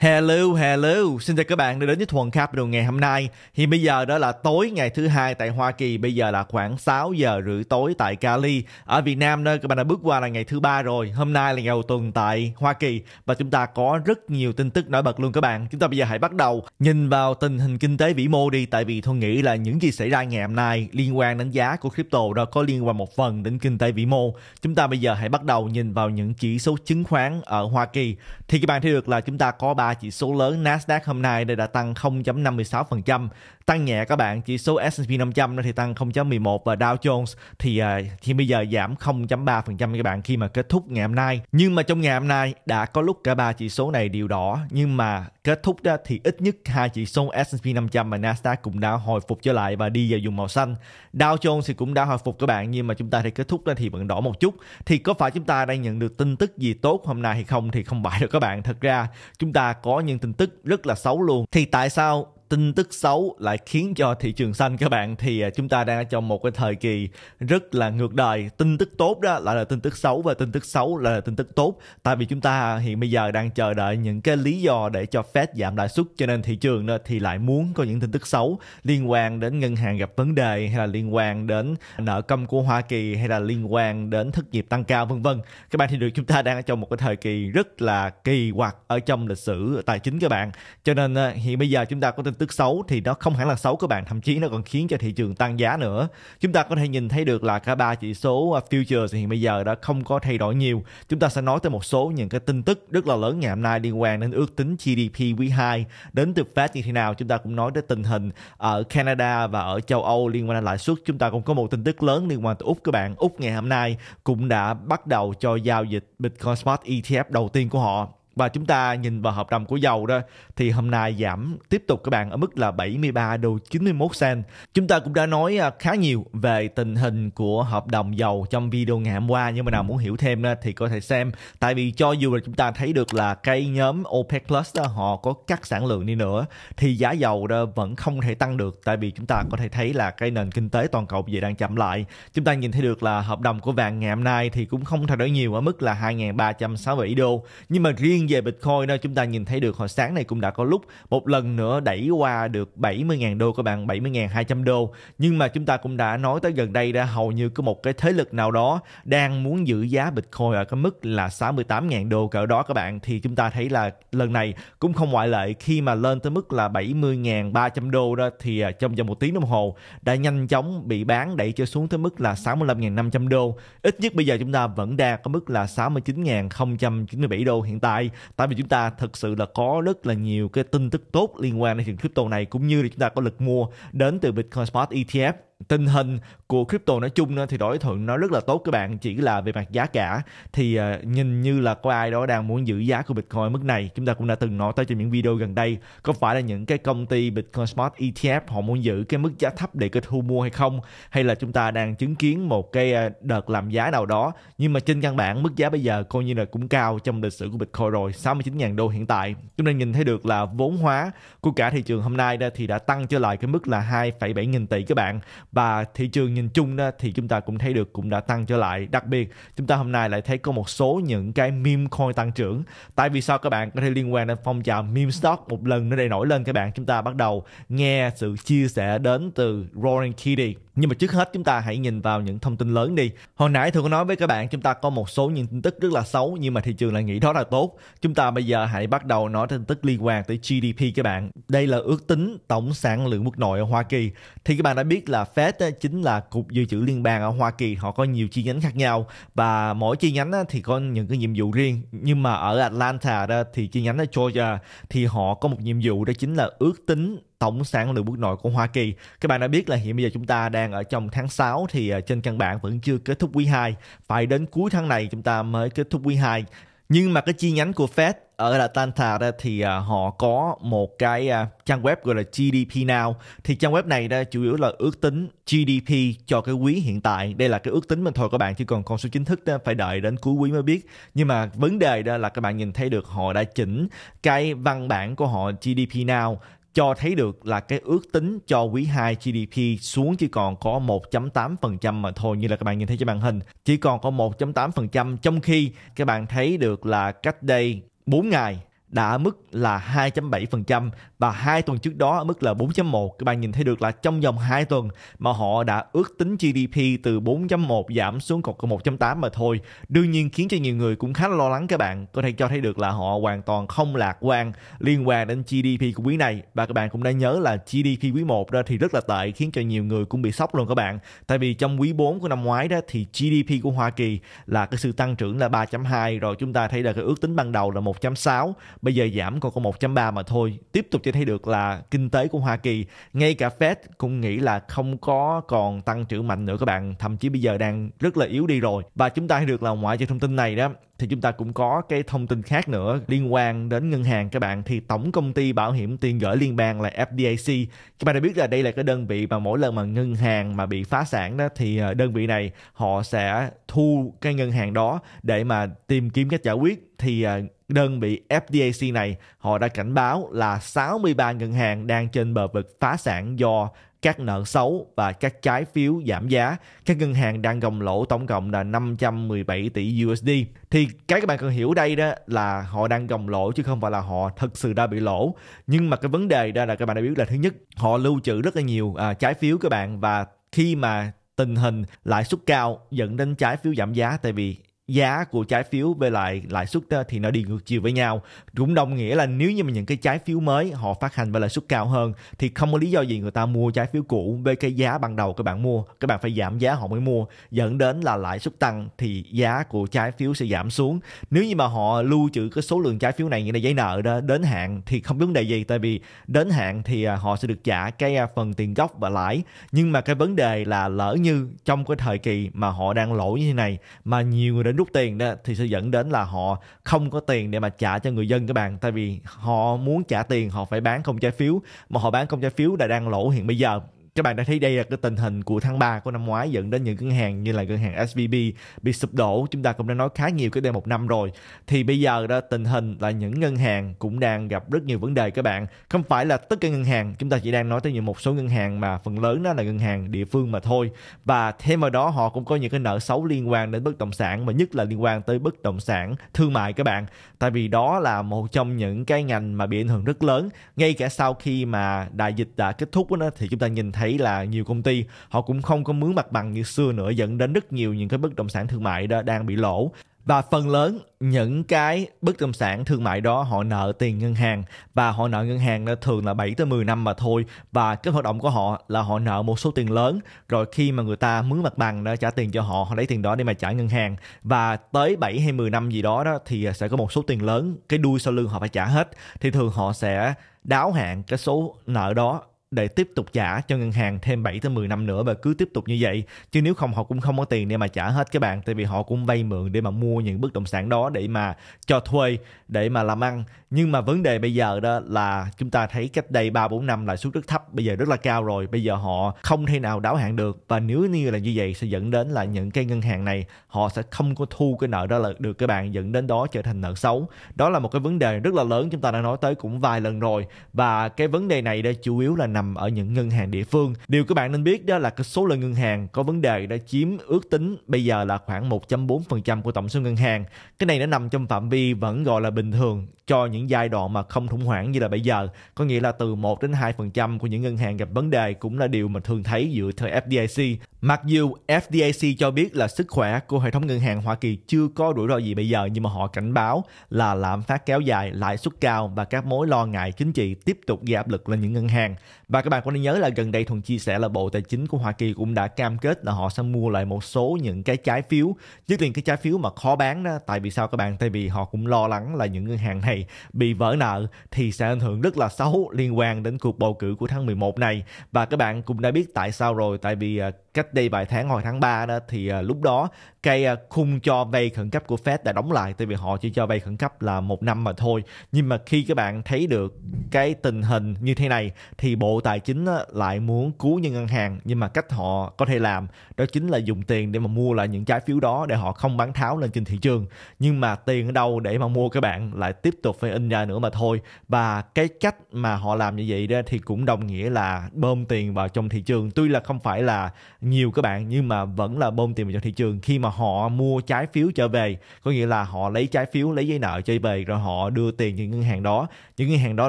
Hello, hello, xin chào các bạn đã đến với Thuần Capital ngày hôm nay. Hiện bây giờ đó là tối ngày thứ hai tại Hoa Kỳ, bây giờ là khoảng 6 giờ rưỡi tối tại Cali. Ở Việt Nam đó các bạn đã bước qua là ngày thứ ba rồi. Hôm nay là ngày đầu tuần tại Hoa Kỳ và chúng ta có rất nhiều tin tức nổi bật luôn các bạn. Chúng ta bây giờ hãy bắt đầu nhìn vào tình hình kinh tế vĩ mô đi tại vì tôi nghĩ là những gì xảy ra ngày hôm nay liên quan đến giá của crypto đó có liên quan một phần đến kinh tế vĩ mô. Chúng ta bây giờ hãy bắt đầu nhìn vào những chỉ số chứng khoán ở Hoa Kỳ. Thì các bạn thấy được là chúng ta có ba chỉ số lớn Nasdaq hôm nay đây đã tăng 0.56%, tăng nhẹ các bạn chỉ số S&P 500 thì tăng 0.11 và Dow Jones thì à, thì bây giờ giảm 0.3% các bạn khi mà kết thúc ngày hôm nay nhưng mà trong ngày hôm nay đã có lúc cả ba chỉ số này đều đỏ nhưng mà kết thúc đó thì ít nhất hai chỉ số S&P 500 và Nasdaq cũng đã hồi phục trở lại và đi vào dùng màu xanh Dow Jones thì cũng đã hồi phục các bạn nhưng mà chúng ta thì kết thúc đó thì vẫn đỏ một chút thì có phải chúng ta đang nhận được tin tức gì tốt hôm nay hay không thì không phải đâu các bạn thật ra chúng ta có những tin tức rất là xấu luôn thì tại sao tin tức xấu lại khiến cho thị trường xanh các bạn thì à, chúng ta đang ở trong một cái thời kỳ rất là ngược đời tin tức tốt đó lại là tin tức xấu và tin tức xấu là tin tức tốt tại vì chúng ta hiện bây giờ đang chờ đợi những cái lý do để cho Fed giảm lãi suất cho nên thị trường đó thì lại muốn có những tin tức xấu liên quan đến ngân hàng gặp vấn đề hay là liên quan đến nợ công của Hoa Kỳ hay là liên quan đến thất nghiệp tăng cao vân vân các bạn thì được chúng ta đang ở trong một cái thời kỳ rất là kỳ quặc ở trong lịch sử tài chính các bạn cho nên à, hiện bây giờ chúng ta có tin tức xấu thì nó không hẳn là xấu các bạn thậm chí nó còn khiến cho thị trường tăng giá nữa chúng ta có thể nhìn thấy được là cả ba chỉ số à, futures hiện bây giờ đã không có thay đổi nhiều chúng ta sẽ nói tới một số những cái tin tức rất là lớn ngày hôm nay liên quan đến ước tính GDP quý 2 đến từ Fed như thế nào chúng ta cũng nói tới tình hình ở Canada và ở châu Âu liên quan đến lãi suất chúng ta cũng có một tin tức lớn liên quan tới Úc các bạn Úc ngày hôm nay cũng đã bắt đầu cho giao dịch Bitcoin Smart ETF đầu tiên của họ và chúng ta nhìn vào hợp đồng của dầu đó thì hôm nay giảm tiếp tục các bạn ở mức là 73 đô 91 sen. Chúng ta cũng đã nói à, khá nhiều về tình hình của hợp đồng dầu trong video ngày hôm qua nhưng mà nào ừ. muốn hiểu thêm đó, thì có thể xem tại vì cho dù là chúng ta thấy được là cái nhóm OPEC Plus đó, họ có cắt sản lượng đi nữa thì giá dầu đó vẫn không thể tăng được tại vì chúng ta có thể thấy là cái nền kinh tế toàn cầu bây giờ đang chậm lại. Chúng ta nhìn thấy được là hợp đồng của vàng ngày hôm nay thì cũng không thay đổi nhiều ở mức là 2.367 đô nhưng mà riêng riêng về Bitcoin đó chúng ta nhìn thấy được hồi sáng này cũng đã có lúc một lần nữa đẩy qua được 70.000 đô các bạn 70.200 đô nhưng mà chúng ta cũng đã nói tới gần đây đã hầu như có một cái thế lực nào đó đang muốn giữ giá Bitcoin ở cái mức là 68.000 đô cỡ đó các bạn thì chúng ta thấy là lần này cũng không ngoại lệ khi mà lên tới mức là 70.300 đô đó thì à, trong vòng một tiếng đồng hồ đã nhanh chóng bị bán đẩy cho xuống tới mức là 65.500 đô ít nhất bây giờ chúng ta vẫn đang có mức là 69.097 đô hiện tại tại vì chúng ta thực sự là có rất là nhiều cái tin tức tốt liên quan đến thị trường crypto này cũng như là chúng ta có lực mua đến từ Bitcoin Spot ETF tình hình của crypto nói chung thì đổi thuận nó rất là tốt các bạn chỉ là về mặt giá cả thì ờ, nhìn như là có ai đó đang muốn giữ giá của Bitcoin mức này chúng ta cũng đã từng nói tới trong những video gần đây có phải là những cái công ty Bitcoin Smart ETF họ muốn giữ cái mức giá thấp để cái thu mua hay không hay là chúng ta đang chứng kiến một cái ờ, đợt làm giá nào đó nhưng mà trên căn bản mức giá bây giờ coi như là cũng cao trong lịch sử của Bitcoin rồi 69.000 đô hiện tại chúng ta nhìn thấy được là vốn hóa của cả thị trường hôm nay thì đã tăng trở lại cái mức là 2,7 nghìn tỷ các bạn và thị trường nhìn chung đó thì chúng ta cũng thấy được cũng đã tăng trở lại đặc biệt chúng ta hôm nay lại thấy có một số những cái meme coin tăng trưởng tại vì sao các bạn có thể liên quan đến phong trào meme stock một lần nữa đây nổi lên các bạn chúng ta bắt đầu nghe sự chia sẻ đến từ Roaring Kitty nhưng mà trước hết chúng ta hãy nhìn vào những thông tin lớn đi. Hồi nãy tôi có nói với các bạn chúng ta có một số những tin tức rất là xấu nhưng mà thị trường lại nghĩ đó là tốt. Chúng ta bây giờ hãy bắt đầu nói tin tức liên quan tới GDP các bạn. Đây là ước tính tổng sản lượng quốc nội ở Hoa Kỳ. Thì các bạn đã biết là Fed chính là cục dự trữ liên bang ở Hoa Kỳ. Họ có nhiều chi nhánh khác nhau và mỗi chi nhánh thì có những cái nhiệm vụ riêng. Nhưng mà ở Atlanta đó thì chi nhánh ở Georgia thì họ có một nhiệm vụ đó chính là ước tính tổng sản lượng quốc nội của Hoa Kỳ. Các bạn đã biết là hiện bây giờ chúng ta đang ở trong tháng 6 thì à, trên căn bản vẫn chưa kết thúc quý 2. Phải đến cuối tháng này chúng ta mới kết thúc quý 2. Nhưng mà cái chi nhánh của Fed ở Atlanta đó thì à, họ có một cái à, trang web gọi là GDP Now thì trang web này đó chủ yếu là ước tính GDP cho cái quý hiện tại đây là cái ước tính mình thôi các bạn chứ còn con số chính thức đó phải đợi đến cuối quý mới biết nhưng mà vấn đề đó là các bạn nhìn thấy được họ đã chỉnh cái văn bản của họ GDP Now cho thấy được là cái ước tính cho quý 2 GDP xuống chỉ còn có 1.8% mà thôi như là các bạn nhìn thấy trên màn hình chỉ còn có 1.8% trong khi các bạn thấy được là cách đây 4 ngày đã ở mức là 2.7% và hai tuần trước đó ở mức là 4.1. Các bạn nhìn thấy được là trong vòng 2 tuần mà họ đã ước tính GDP từ 4.1 giảm xuống còn có 1.8 mà thôi. Đương nhiên khiến cho nhiều người cũng khá là lo lắng các bạn. Có thể cho thấy được là họ hoàn toàn không lạc quan liên quan đến GDP của quý này và các bạn cũng đã nhớ là GDP quý 1 đó thì rất là tệ khiến cho nhiều người cũng bị sốc luôn các bạn. Tại vì trong quý 4 của năm ngoái đó thì GDP của Hoa Kỳ là cái sự tăng trưởng là 3.2 rồi chúng ta thấy là cái ước tính ban đầu là 1.6 bây giờ giảm còn có 1.3 mà thôi tiếp tục cho thấy được là kinh tế của Hoa Kỳ ngay cả Fed cũng nghĩ là không có còn tăng trưởng mạnh nữa các bạn thậm chí bây giờ đang rất là yếu đi rồi và chúng ta thấy được là ngoại cho thông tin này đó thì chúng ta cũng có cái thông tin khác nữa liên quan đến ngân hàng các bạn thì tổng công ty bảo hiểm tiền gửi liên bang là FDIC các bạn đã biết là đây là cái đơn vị mà mỗi lần mà ngân hàng mà bị phá sản đó thì ờ, đơn vị này họ sẽ thu cái ngân hàng đó để mà tìm kiếm cách giải quyết thì ờ, đơn vị FDIC này, họ đã cảnh báo là 63 ngân hàng đang trên bờ vực phá sản do các nợ xấu và các trái phiếu giảm giá. Các ngân hàng đang gồng lỗ tổng cộng là 517 tỷ USD. Thì cái các bạn cần hiểu đây đó là họ đang gồng lỗ chứ không phải là họ thực sự đã bị lỗ. Nhưng mà cái vấn đề đó là các bạn đã biết là thứ nhất, họ lưu trữ rất là nhiều à, trái phiếu các bạn và khi mà tình hình lãi suất cao dẫn đến trái phiếu giảm giá tại vì giá của trái phiếu về lại lãi suất thì nó đi ngược chiều với nhau cũng đồng nghĩa là nếu như mà những cái trái phiếu mới họ phát hành với lãi suất cao hơn thì không có lý do gì người ta mua trái phiếu cũ với cái giá ban đầu các bạn mua các bạn phải giảm giá họ mới mua dẫn đến là lãi suất tăng thì giá của trái phiếu sẽ giảm xuống nếu như mà họ lưu trữ cái số lượng trái phiếu này như là giấy nợ đó đến hạn thì không vấn đề gì tại vì đến hạn thì à, họ sẽ được trả cái à, phần tiền gốc và lãi nhưng mà cái vấn đề là lỡ như trong cái thời kỳ mà họ đang lỗ như thế này mà nhiều người đến bên rút tiền đó thì sẽ dẫn đến là họ không có tiền để mà trả cho người dân các bạn tại vì họ muốn trả tiền họ phải bán công trái phiếu mà họ bán công trái phiếu đã đang lỗ hiện bây giờ các bạn đã thấy đây là cái tình hình của tháng 3 của năm ngoái dẫn đến những ngân hàng như là ngân hàng SVB bị sụp đổ chúng ta cũng đã nói khá nhiều cái đây một năm rồi thì bây giờ đó tình hình là những ngân hàng cũng đang gặp rất nhiều vấn đề các bạn không phải là tất cả ngân hàng chúng ta chỉ đang nói tới những một số ngân hàng mà phần lớn đó là ngân hàng địa phương mà thôi và thêm vào đó họ cũng có những cái nợ xấu liên quan đến bất động sản mà nhất là liên quan tới bất động sản thương mại các bạn tại vì đó là một trong những cái ngành mà bị ảnh hưởng rất lớn ngay cả sau khi mà đại dịch đã kết thúc đó thì chúng ta nhìn thấy thấy là nhiều công ty họ cũng không có mướn mặt bằng như xưa nữa dẫn đến rất nhiều những cái bất động sản thương mại đó đang bị lỗ và phần lớn những cái bất động sản thương mại đó họ nợ tiền ngân hàng và họ nợ ngân hàng thường là 7 tới 10 năm mà thôi và cái hoạt động của họ là họ nợ một số tiền lớn rồi khi mà người ta mướn mặt bằng đó trả tiền cho họ họ lấy tiền đó để mà trả ngân hàng và tới 7 hay 10 năm gì đó đó thì sẽ có một số tiền lớn cái đuôi sau lưng họ phải trả hết thì thường họ sẽ đáo hạn cái số nợ đó để tiếp tục trả cho ngân hàng thêm 7 tới 10 năm nữa và cứ tiếp tục như vậy chứ nếu không họ cũng không có tiền để mà trả hết các bạn tại vì họ cũng vay mượn để mà mua những bất động sản đó để mà cho thuê để mà làm ăn nhưng mà vấn đề bây giờ đó là chúng ta thấy cách đây 3 4 năm lãi suất rất thấp bây giờ rất là cao rồi bây giờ họ không thể nào đáo hạn được và nếu như là như vậy sẽ dẫn đến là những cái ngân hàng này họ sẽ không có thu cái nợ đó là được các bạn dẫn đến đó trở thành nợ xấu đó là một cái vấn đề rất là lớn chúng ta đã nói tới cũng vài lần rồi và cái vấn đề này đây chủ yếu là nằm nằm ở những ngân hàng địa phương. Điều các bạn nên biết đó là cái số lượng ngân hàng có vấn đề đã chiếm ước tính bây giờ là khoảng 1.4% của tổng số ngân hàng. Cái này nó nằm trong phạm vi vẫn gọi là bình thường cho những giai đoạn mà không khủng hoảng như là bây giờ. Có nghĩa là từ 1 đến 2% của những ngân hàng gặp vấn đề cũng là điều mà thường thấy dựa theo FDIC. Mặc dù FDIC cho biết là sức khỏe của hệ thống ngân hàng Hoa Kỳ chưa có rủi ro gì bây giờ nhưng mà họ cảnh báo là lạm phát kéo dài, lãi suất cao và các mối lo ngại chính trị tiếp tục gây áp lực lên những ngân hàng. Và các bạn cũng nên nhớ là gần đây Thuần chia sẻ là Bộ Tài chính của Hoa Kỳ cũng đã cam kết là họ sẽ mua lại một số những cái trái phiếu, trước tiên cái trái phiếu mà khó bán đó. Tại vì sao các bạn? Tại vì họ cũng lo lắng là những ngân hàng này bị vỡ nợ thì sẽ ảnh hưởng rất là xấu liên quan đến cuộc bầu cử của tháng 11 này. Và các bạn cũng đã biết tại sao rồi, tại vì à, cách đây vài tháng hồi tháng 3 đó thì à, lúc đó cái à, khung cho vay khẩn cấp của Fed đã đóng lại tại vì họ chỉ cho vay khẩn cấp là một năm mà thôi nhưng mà khi các bạn thấy được cái tình hình như thế này thì bộ tài chính lại muốn cứu những ngân hàng nhưng mà cách họ có thể làm đó chính là dùng tiền để mà mua lại những trái phiếu đó để họ không bán tháo lên trên thị trường nhưng mà tiền ở đâu để mà mua các bạn lại tiếp tục phải in ra nữa mà thôi và cái cách mà họ làm như vậy đó thì cũng đồng nghĩa là bơm tiền vào trong thị trường tuy là không phải là nhiều các bạn nhưng mà vẫn là bơm tiền vào trong thị trường khi mà họ mua trái phiếu trở về có nghĩa là họ lấy trái phiếu lấy giấy nợ trở về rồi họ đưa tiền cho ngân hàng đó những ngân hàng đó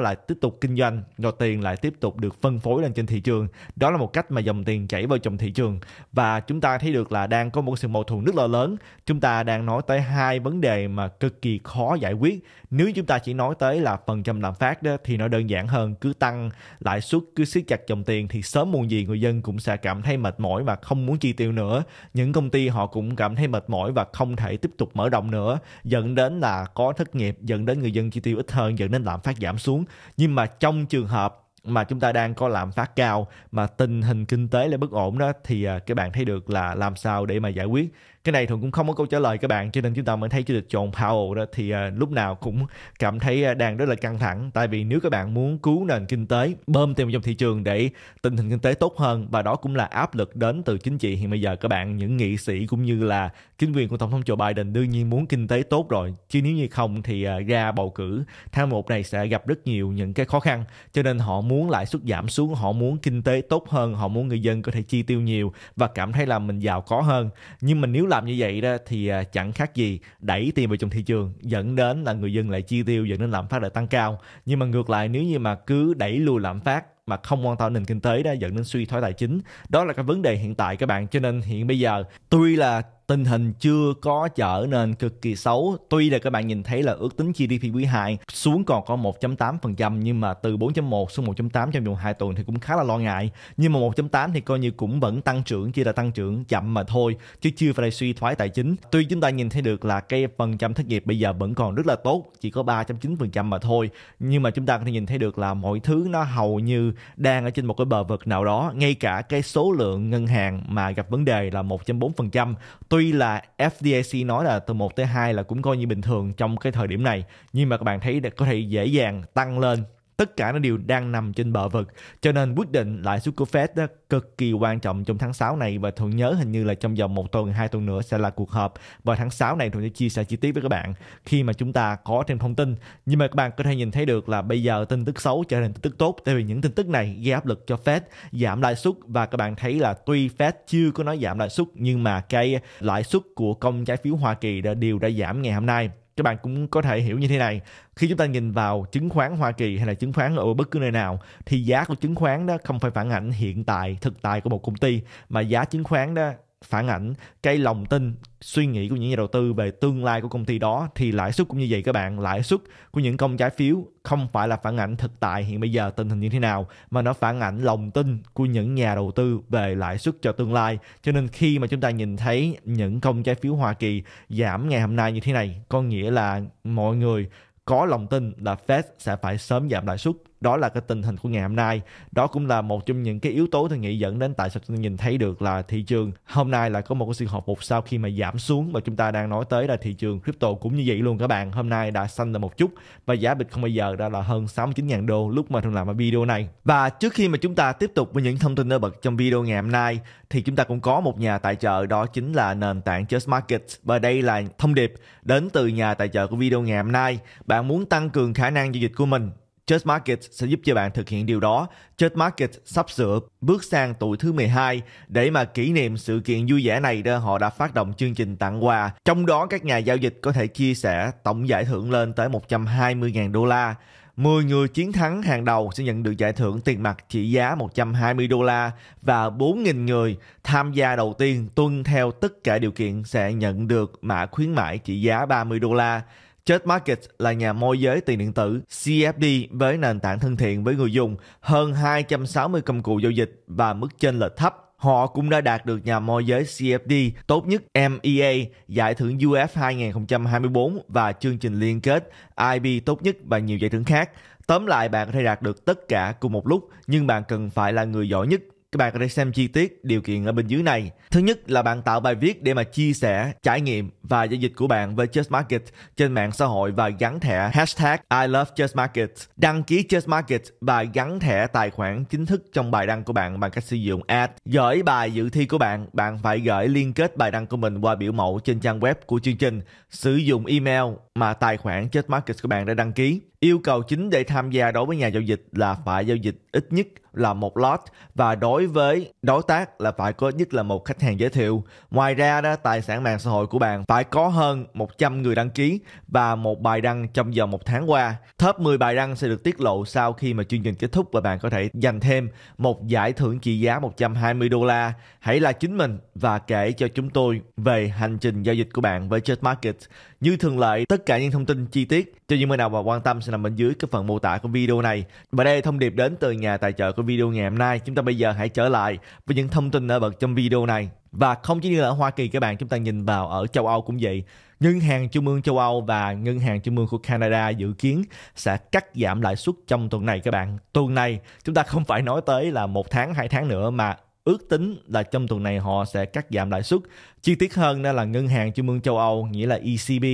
lại tiếp tục kinh doanh rồi tiền lại tiếp tục được phân phối lên trên thị trường đó là một cách mà dòng tiền chảy vào trong thị trường và chúng ta thấy được là đang có một sự mâu thuẫn rất là lớn chúng ta đang nói tới hai vấn đề mà cực kỳ khó giải quyết nếu chúng ta chỉ nói tới là phần trăm lạm phát đó thì nó đơn giản hơn cứ tăng lãi suất cứ siết chặt dòng tiền thì sớm muộn gì người dân cũng sẽ cảm thấy mệt mỏi và không muốn chi tiêu nữa những công ty họ cũng cảm thấy mệt mỏi và không thể tiếp tục mở rộng nữa dẫn đến là có thất nghiệp dẫn đến người dân chi tiêu ít hơn dẫn đến lạm phát giảm xuống nhưng mà trong trường hợp mà chúng ta đang có lạm phát cao mà tình hình kinh tế lại bất ổn đó thì à, các bạn thấy được là làm sao để mà giải quyết cái này thường cũng không có câu trả lời các bạn cho nên chúng ta mới thấy chủ tịch John Powell đó thì uh, lúc nào cũng cảm thấy à, đang rất là căng thẳng tại vì nếu các bạn muốn cứu nền kinh tế bơm tiền vào trong thị trường để tình hình kinh tế tốt hơn và đó cũng là áp lực đến từ chính trị hiện bây giờ các bạn những nghị sĩ cũng như là chính quyền của tổng thống Joe Biden đương nhiên muốn kinh tế tốt rồi chứ nếu như không thì à, ra bầu cử tháng một này sẽ gặp rất nhiều những cái khó khăn cho nên họ muốn lãi suất giảm xuống họ muốn kinh tế tốt hơn họ muốn người dân có thể chi tiêu nhiều và cảm thấy là mình giàu có hơn nhưng mà nếu làm như vậy đó thì à, chẳng khác gì đẩy tiền vào trong thị trường dẫn đến là người dân lại chi tiêu dẫn đến lạm phát lại tăng cao nhưng mà ngược lại nếu như mà cứ đẩy lùi lạm phát mà không quan tâm nền kinh tế đã dẫn đến suy thoái tài chính đó là cái vấn đề hiện tại các bạn cho nên hiện bây giờ tuy là tình hình chưa có trở nên cực kỳ xấu tuy là các bạn nhìn thấy là ước tính GDP quý 2 xuống còn có 1.8% nhưng mà từ 4.1 xuống 1.8 trong vòng 2 tuần thì cũng khá là lo ngại nhưng mà 1.8 thì coi như cũng vẫn tăng trưởng chỉ là tăng trưởng chậm mà thôi chứ chưa phải là suy thoái tài chính tuy chúng ta nhìn thấy được là cái phần trăm thất nghiệp bây giờ vẫn còn rất là tốt chỉ có 3.9% mà thôi nhưng mà chúng ta có thể nhìn thấy được là mọi thứ nó hầu như đang ở trên một cái bờ vực nào đó ngay cả cái số lượng ngân hàng mà gặp vấn đề là 1.4% tuy là FDIC nói là từ 1 tới 2 là cũng coi như bình thường trong cái thời điểm này nhưng mà các bạn thấy có thể dễ dàng tăng lên tất cả nó đều đang nằm trên bờ vực cho nên quyết định lãi suất của Fed đó cực kỳ quan trọng trong tháng 6 này và thường nhớ hình như là trong vòng một tuần hai tuần nữa sẽ là cuộc họp và tháng 6 này thường sẽ chia sẻ chi tiết với các bạn khi mà chúng ta có thêm thông tin nhưng mà các bạn có thể nhìn thấy được là bây giờ tin tức xấu trở thành tin tức tốt tại vì những tin tức này gây áp lực cho Fed giảm lãi suất và các bạn thấy là tuy Fed chưa có nói giảm lãi suất nhưng mà cái lãi suất của công trái phiếu Hoa Kỳ đã đều đã giảm ngày hôm nay các bạn cũng có thể hiểu như thế này khi chúng ta nhìn vào chứng khoán Hoa Kỳ hay là chứng khoán ở bất cứ nơi nào thì giá của chứng khoán đó không phải phản ảnh hiện tại thực tại của một công ty mà giá chứng khoán đó phản ảnh cái lòng tin suy nghĩ của những nhà đầu tư về tương lai của công ty đó thì lãi suất cũng như vậy các bạn lãi suất của những công trái phiếu không phải là phản ảnh thực tại hiện bây giờ tình hình như thế nào mà nó phản ảnh lòng tin của những nhà đầu tư về lãi suất cho tương lai cho nên khi mà chúng ta nhìn thấy những công trái phiếu Hoa Kỳ giảm ngày hôm nay như thế này có nghĩa là mọi người có lòng tin là Fed sẽ phải sớm giảm lãi suất đó là cái tình hình của ngày hôm nay đó cũng là một trong những cái yếu tố tôi nghĩ dẫn đến tại sao tôi nhìn thấy được là thị trường hôm nay là có một cái sự hồi phục sau khi mà giảm xuống và chúng ta đang nói tới là thị trường crypto cũng như vậy luôn các bạn hôm nay đã xanh là một chút và giá bịch không bao giờ đã là hơn 69.000 đô lúc mà thường làm video này và trước khi mà chúng ta tiếp tục với những thông tin nổi bật trong video ngày hôm nay thì chúng ta cũng có một nhà tài trợ đó chính là nền tảng Just Market và đây là thông điệp đến từ nhà tài trợ của video ngày hôm nay bạn muốn tăng cường khả năng giao dịch của mình Trade Market sẽ giúp cho bạn thực hiện điều đó. Trade Market sắp sửa bước sang tuổi thứ 12 để mà kỷ niệm sự kiện vui vẻ này đó họ đã phát động chương trình tặng quà. Trong đó các nhà giao dịch có thể chia sẻ tổng giải thưởng lên tới 120.000 đô la. 10 người chiến thắng hàng đầu sẽ nhận được giải thưởng tiền mặt trị giá 120 đô la và 4.000 người tham gia đầu tiên tuân theo tất cả điều kiện sẽ nhận được mã khuyến mãi trị giá 30 đô la. Trade Market là nhà môi giới tiền điện tử CFD với nền tảng thân thiện với người dùng, hơn 260 công cụ giao dịch và mức chênh lệch thấp. Họ cũng đã đạt được nhà môi giới CFD tốt nhất MEA, giải thưởng UF 2024 và chương trình liên kết IB tốt nhất và nhiều giải thưởng khác. Tóm lại bạn có thể đạt được tất cả cùng một lúc nhưng bạn cần phải là người giỏi nhất các bạn có thể xem chi tiết điều kiện ở bên dưới này. Thứ nhất là bạn tạo bài viết để mà chia sẻ trải nghiệm và giao dịch của bạn với Just Market trên mạng xã hội và gắn thẻ hashtag I love Just Market. Đăng ký Just Market và gắn thẻ tài khoản chính thức trong bài đăng của bạn bằng cách sử dụng ad. Gửi bài dự thi của bạn, bạn phải gửi liên kết bài đăng của mình qua biểu mẫu trên trang web của chương trình. Sử dụng email mà tài khoản Just Market của bạn đã đăng ký. Yêu cầu chính để tham gia đối với nhà giao dịch là phải giao dịch ít nhất là một lot và đối với đối tác là phải có ít nhất là một khách hàng giới thiệu. Ngoài ra đó, tài sản mạng xã hội của bạn phải có hơn 100 người đăng ký và một bài đăng trong vòng một tháng qua. Top 10 bài đăng sẽ được tiết lộ sau khi mà chương trình kết thúc và bạn có thể giành thêm một giải thưởng trị giá 120 đô la Hãy là chính mình và kể cho chúng tôi về hành trình giao dịch của bạn với Trade Market. Như thường lệ, tất cả những thông tin chi tiết cho những người nào mà quan tâm sẽ nằm bên dưới cái phần mô tả của video này. Và đây là thông điệp đến từ nhà tài trợ của video ngày hôm nay. Chúng ta bây giờ hãy trở lại với những thông tin ở bậc trong video này. Và không chỉ như là ở Hoa Kỳ các bạn, chúng ta nhìn vào ở châu Âu cũng vậy. Ngân hàng Trung ương châu Âu và Ngân hàng Trung ương của Canada dự kiến sẽ cắt giảm lãi suất trong tuần này các bạn. Tuần này chúng ta không phải nói tới là một tháng hai tháng nữa mà ước tính là trong tuần này họ sẽ cắt giảm lãi suất. Chi tiết hơn đó là Ngân hàng Trung ương châu Âu, nghĩa là ECB,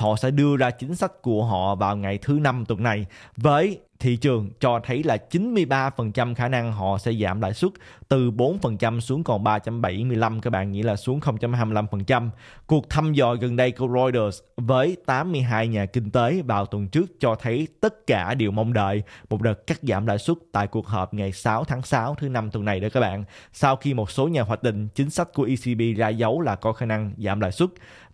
họ sẽ đưa ra chính sách của họ vào ngày thứ năm tuần này với thị trường cho thấy là 93% khả năng họ sẽ giảm lãi suất từ 4% xuống còn 3.75 các bạn nghĩ là xuống 0.25%. Cuộc thăm dò gần đây của Reuters với 82 nhà kinh tế vào tuần trước cho thấy tất cả đều mong đợi một đợt cắt giảm lãi suất tại cuộc họp ngày 6 tháng 6 thứ năm tuần này đó các bạn. Sau khi một số nhà hoạch định chính sách của ECB ra dấu là có khả năng giảm lãi suất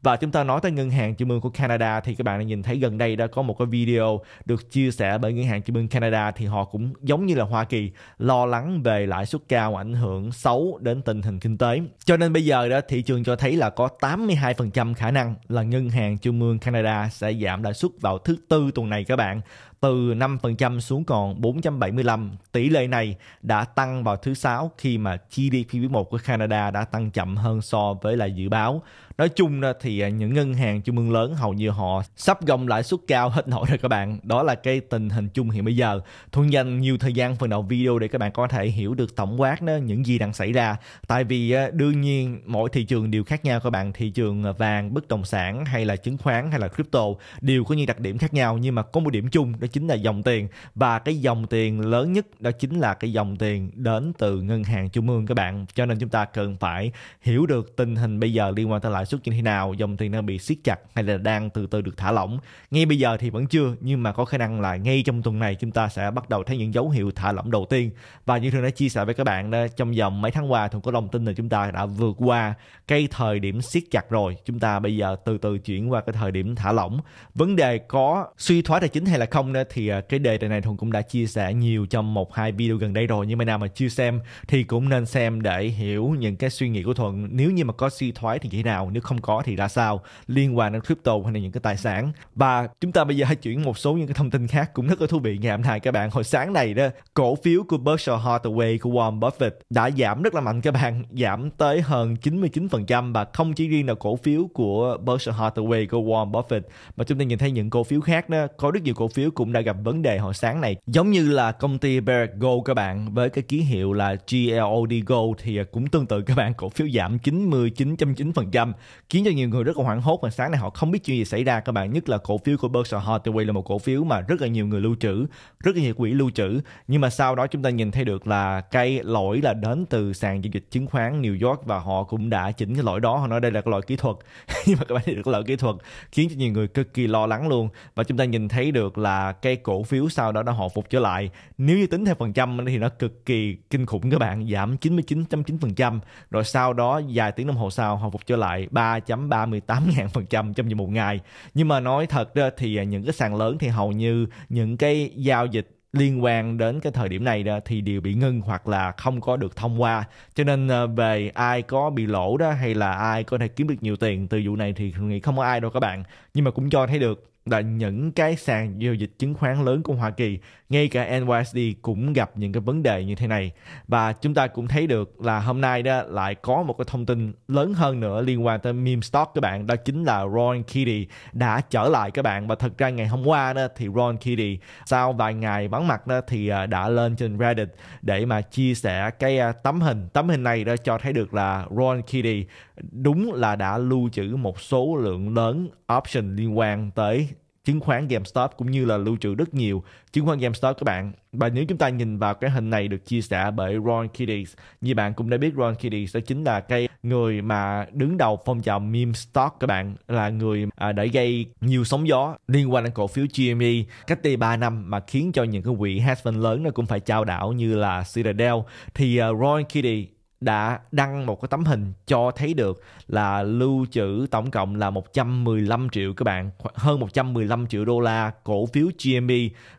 và chúng ta nói tới ngân hàng trung ương của Canada thì các bạn đã nhìn thấy gần đây đã có một cái video được chia sẻ bởi ngân hàng trung ương Canada thì họ cũng giống như là Hoa Kỳ lo lắng về lãi suất cao ảnh hưởng xấu đến tình hình kinh tế cho nên bây giờ đó thị trường cho thấy là có 82% khả năng là ngân hàng trung ương Canada sẽ giảm lãi suất vào thứ tư tuần này các bạn từ 5% xuống còn 475 Tỷ lệ này đã tăng vào thứ sáu khi mà GDP quý 1 của Canada đã tăng chậm hơn so với là dự báo. Nói chung ra thì à, những ngân hàng trung ương lớn hầu như họ sắp gồng lãi suất cao hết nổi rồi các bạn. Đó là cái tình hình chung hiện bây giờ. Thuận dành nhiều thời gian phần đầu video để các bạn có thể hiểu được tổng quát đó, những gì đang xảy ra. Tại vì à, đương nhiên mỗi thị trường đều khác nhau các bạn. Thị trường à, vàng, bất động sản hay là chứng khoán hay là crypto đều có những đặc điểm khác nhau nhưng mà có một điểm chung đó chính là dòng tiền và cái dòng tiền lớn nhất đó chính là cái dòng tiền đến từ ngân hàng trung ương các bạn cho nên chúng ta cần phải hiểu được tình hình bây giờ liên quan tới lãi suất như thế nào dòng tiền đang bị siết chặt hay là đang từ từ được thả lỏng ngay bây giờ thì vẫn chưa nhưng mà có khả năng là ngay trong tuần này chúng ta sẽ bắt đầu thấy những dấu hiệu thả lỏng đầu tiên và như thường đã chia sẻ với các bạn đó trong vòng mấy tháng qua thì có lòng tin là chúng ta đã vượt qua cái thời điểm siết chặt rồi chúng ta bây giờ từ từ chuyển qua cái thời điểm thả lỏng vấn đề có suy thoái tài chính hay là không đó thì à, cái đề tài này Thuận cũng đã chia sẻ nhiều trong một hai video gần đây rồi nhưng mà nào mà chưa xem thì cũng nên xem để hiểu những cái suy nghĩ của Thuận nếu như mà có suy thoái thì như thế nào nếu không có thì ra sao liên quan đến crypto hay là những cái tài sản và chúng ta bây giờ hãy chuyển một số những cái thông tin khác cũng rất là thú vị ngày hôm nay các bạn hồi sáng này đó cổ phiếu của Berkshire Hathaway của Warren Buffett đã giảm rất là mạnh các bạn giảm tới hơn 99% và không chỉ riêng là cổ phiếu của Berkshire Hathaway của Warren Buffett mà chúng ta nhìn thấy những cổ phiếu khác đó có rất nhiều cổ phiếu của cũng đã gặp vấn đề hồi sáng này. Giống như là công ty Barrick Gold các bạn với cái ký hiệu là GLOD Gold thì cũng tương tự các bạn cổ phiếu giảm 99.9% khiến cho nhiều người rất là hoảng hốt và sáng này họ không biết chuyện gì xảy ra các bạn nhất là cổ phiếu của Berkshire Hathaway là một cổ phiếu mà rất là nhiều người lưu trữ rất là nhiều quỹ lưu trữ nhưng mà sau đó chúng ta nhìn thấy được là cái lỗi là đến từ sàn giao dịch chứng khoán New York và họ cũng đã chỉnh cái lỗi đó họ nói đây là cái lỗi kỹ thuật nhưng mà các bạn thấy được cái lỗi kỹ thuật khiến cho nhiều người cực kỳ lo lắng luôn và chúng ta nhìn thấy được là cái cổ phiếu sau đó đã hồi phục trở lại nếu như tính theo phần trăm thì nó cực kỳ kinh khủng các bạn giảm 99.9% rồi sau đó vài tiếng đồng hồ sau hồi phục trở lại 3.38 ngàn trong một ngày nhưng mà nói thật ra thì những cái sàn lớn thì hầu như những cái giao dịch liên quan đến cái thời điểm này đó thì đều bị ngưng hoặc là không có được thông qua cho nên ờ, về ai có bị lỗ đó hay là ai có thể kiếm được nhiều tiền từ vụ này thì nghĩ không có ai đâu các bạn nhưng mà cũng cho thấy được là những cái sàn giao dịch chứng khoán lớn của Hoa Kỳ, ngay cả NYSE cũng gặp những cái vấn đề như thế này. Và chúng ta cũng thấy được là hôm nay đó lại có một cái thông tin lớn hơn nữa liên quan tới meme stock các bạn, đó chính là Ron Kitty đã trở lại các bạn và thật ra ngày hôm qua đó thì Ron Kitty sau vài ngày vắng mặt đó thì à, đã lên trên Reddit để mà chia sẻ cái à, tấm hình. Tấm hình này đó cho thấy được là Ron Kitty đúng là đã lưu trữ một số lượng lớn option liên quan tới chứng khoán GameStop cũng như là lưu trữ rất nhiều chứng khoán GameStop các bạn. Và nếu chúng ta nhìn vào cái hình này được chia sẻ bởi Ron Kiddes, như bạn cũng đã biết Ron Kiddes đó chính là cái người mà đứng đầu phong trào meme stock các bạn là người à, đã gây nhiều sóng gió liên quan đến cổ phiếu GME cách đây 3 năm mà khiến cho những cái quỹ hedge fund lớn nó cũng phải trao đảo như là Citadel thì uh, Ron Kiddes đã đăng một cái tấm hình cho thấy được là lưu trữ tổng cộng là 115 triệu các bạn, hơn 115 triệu đô la cổ phiếu GME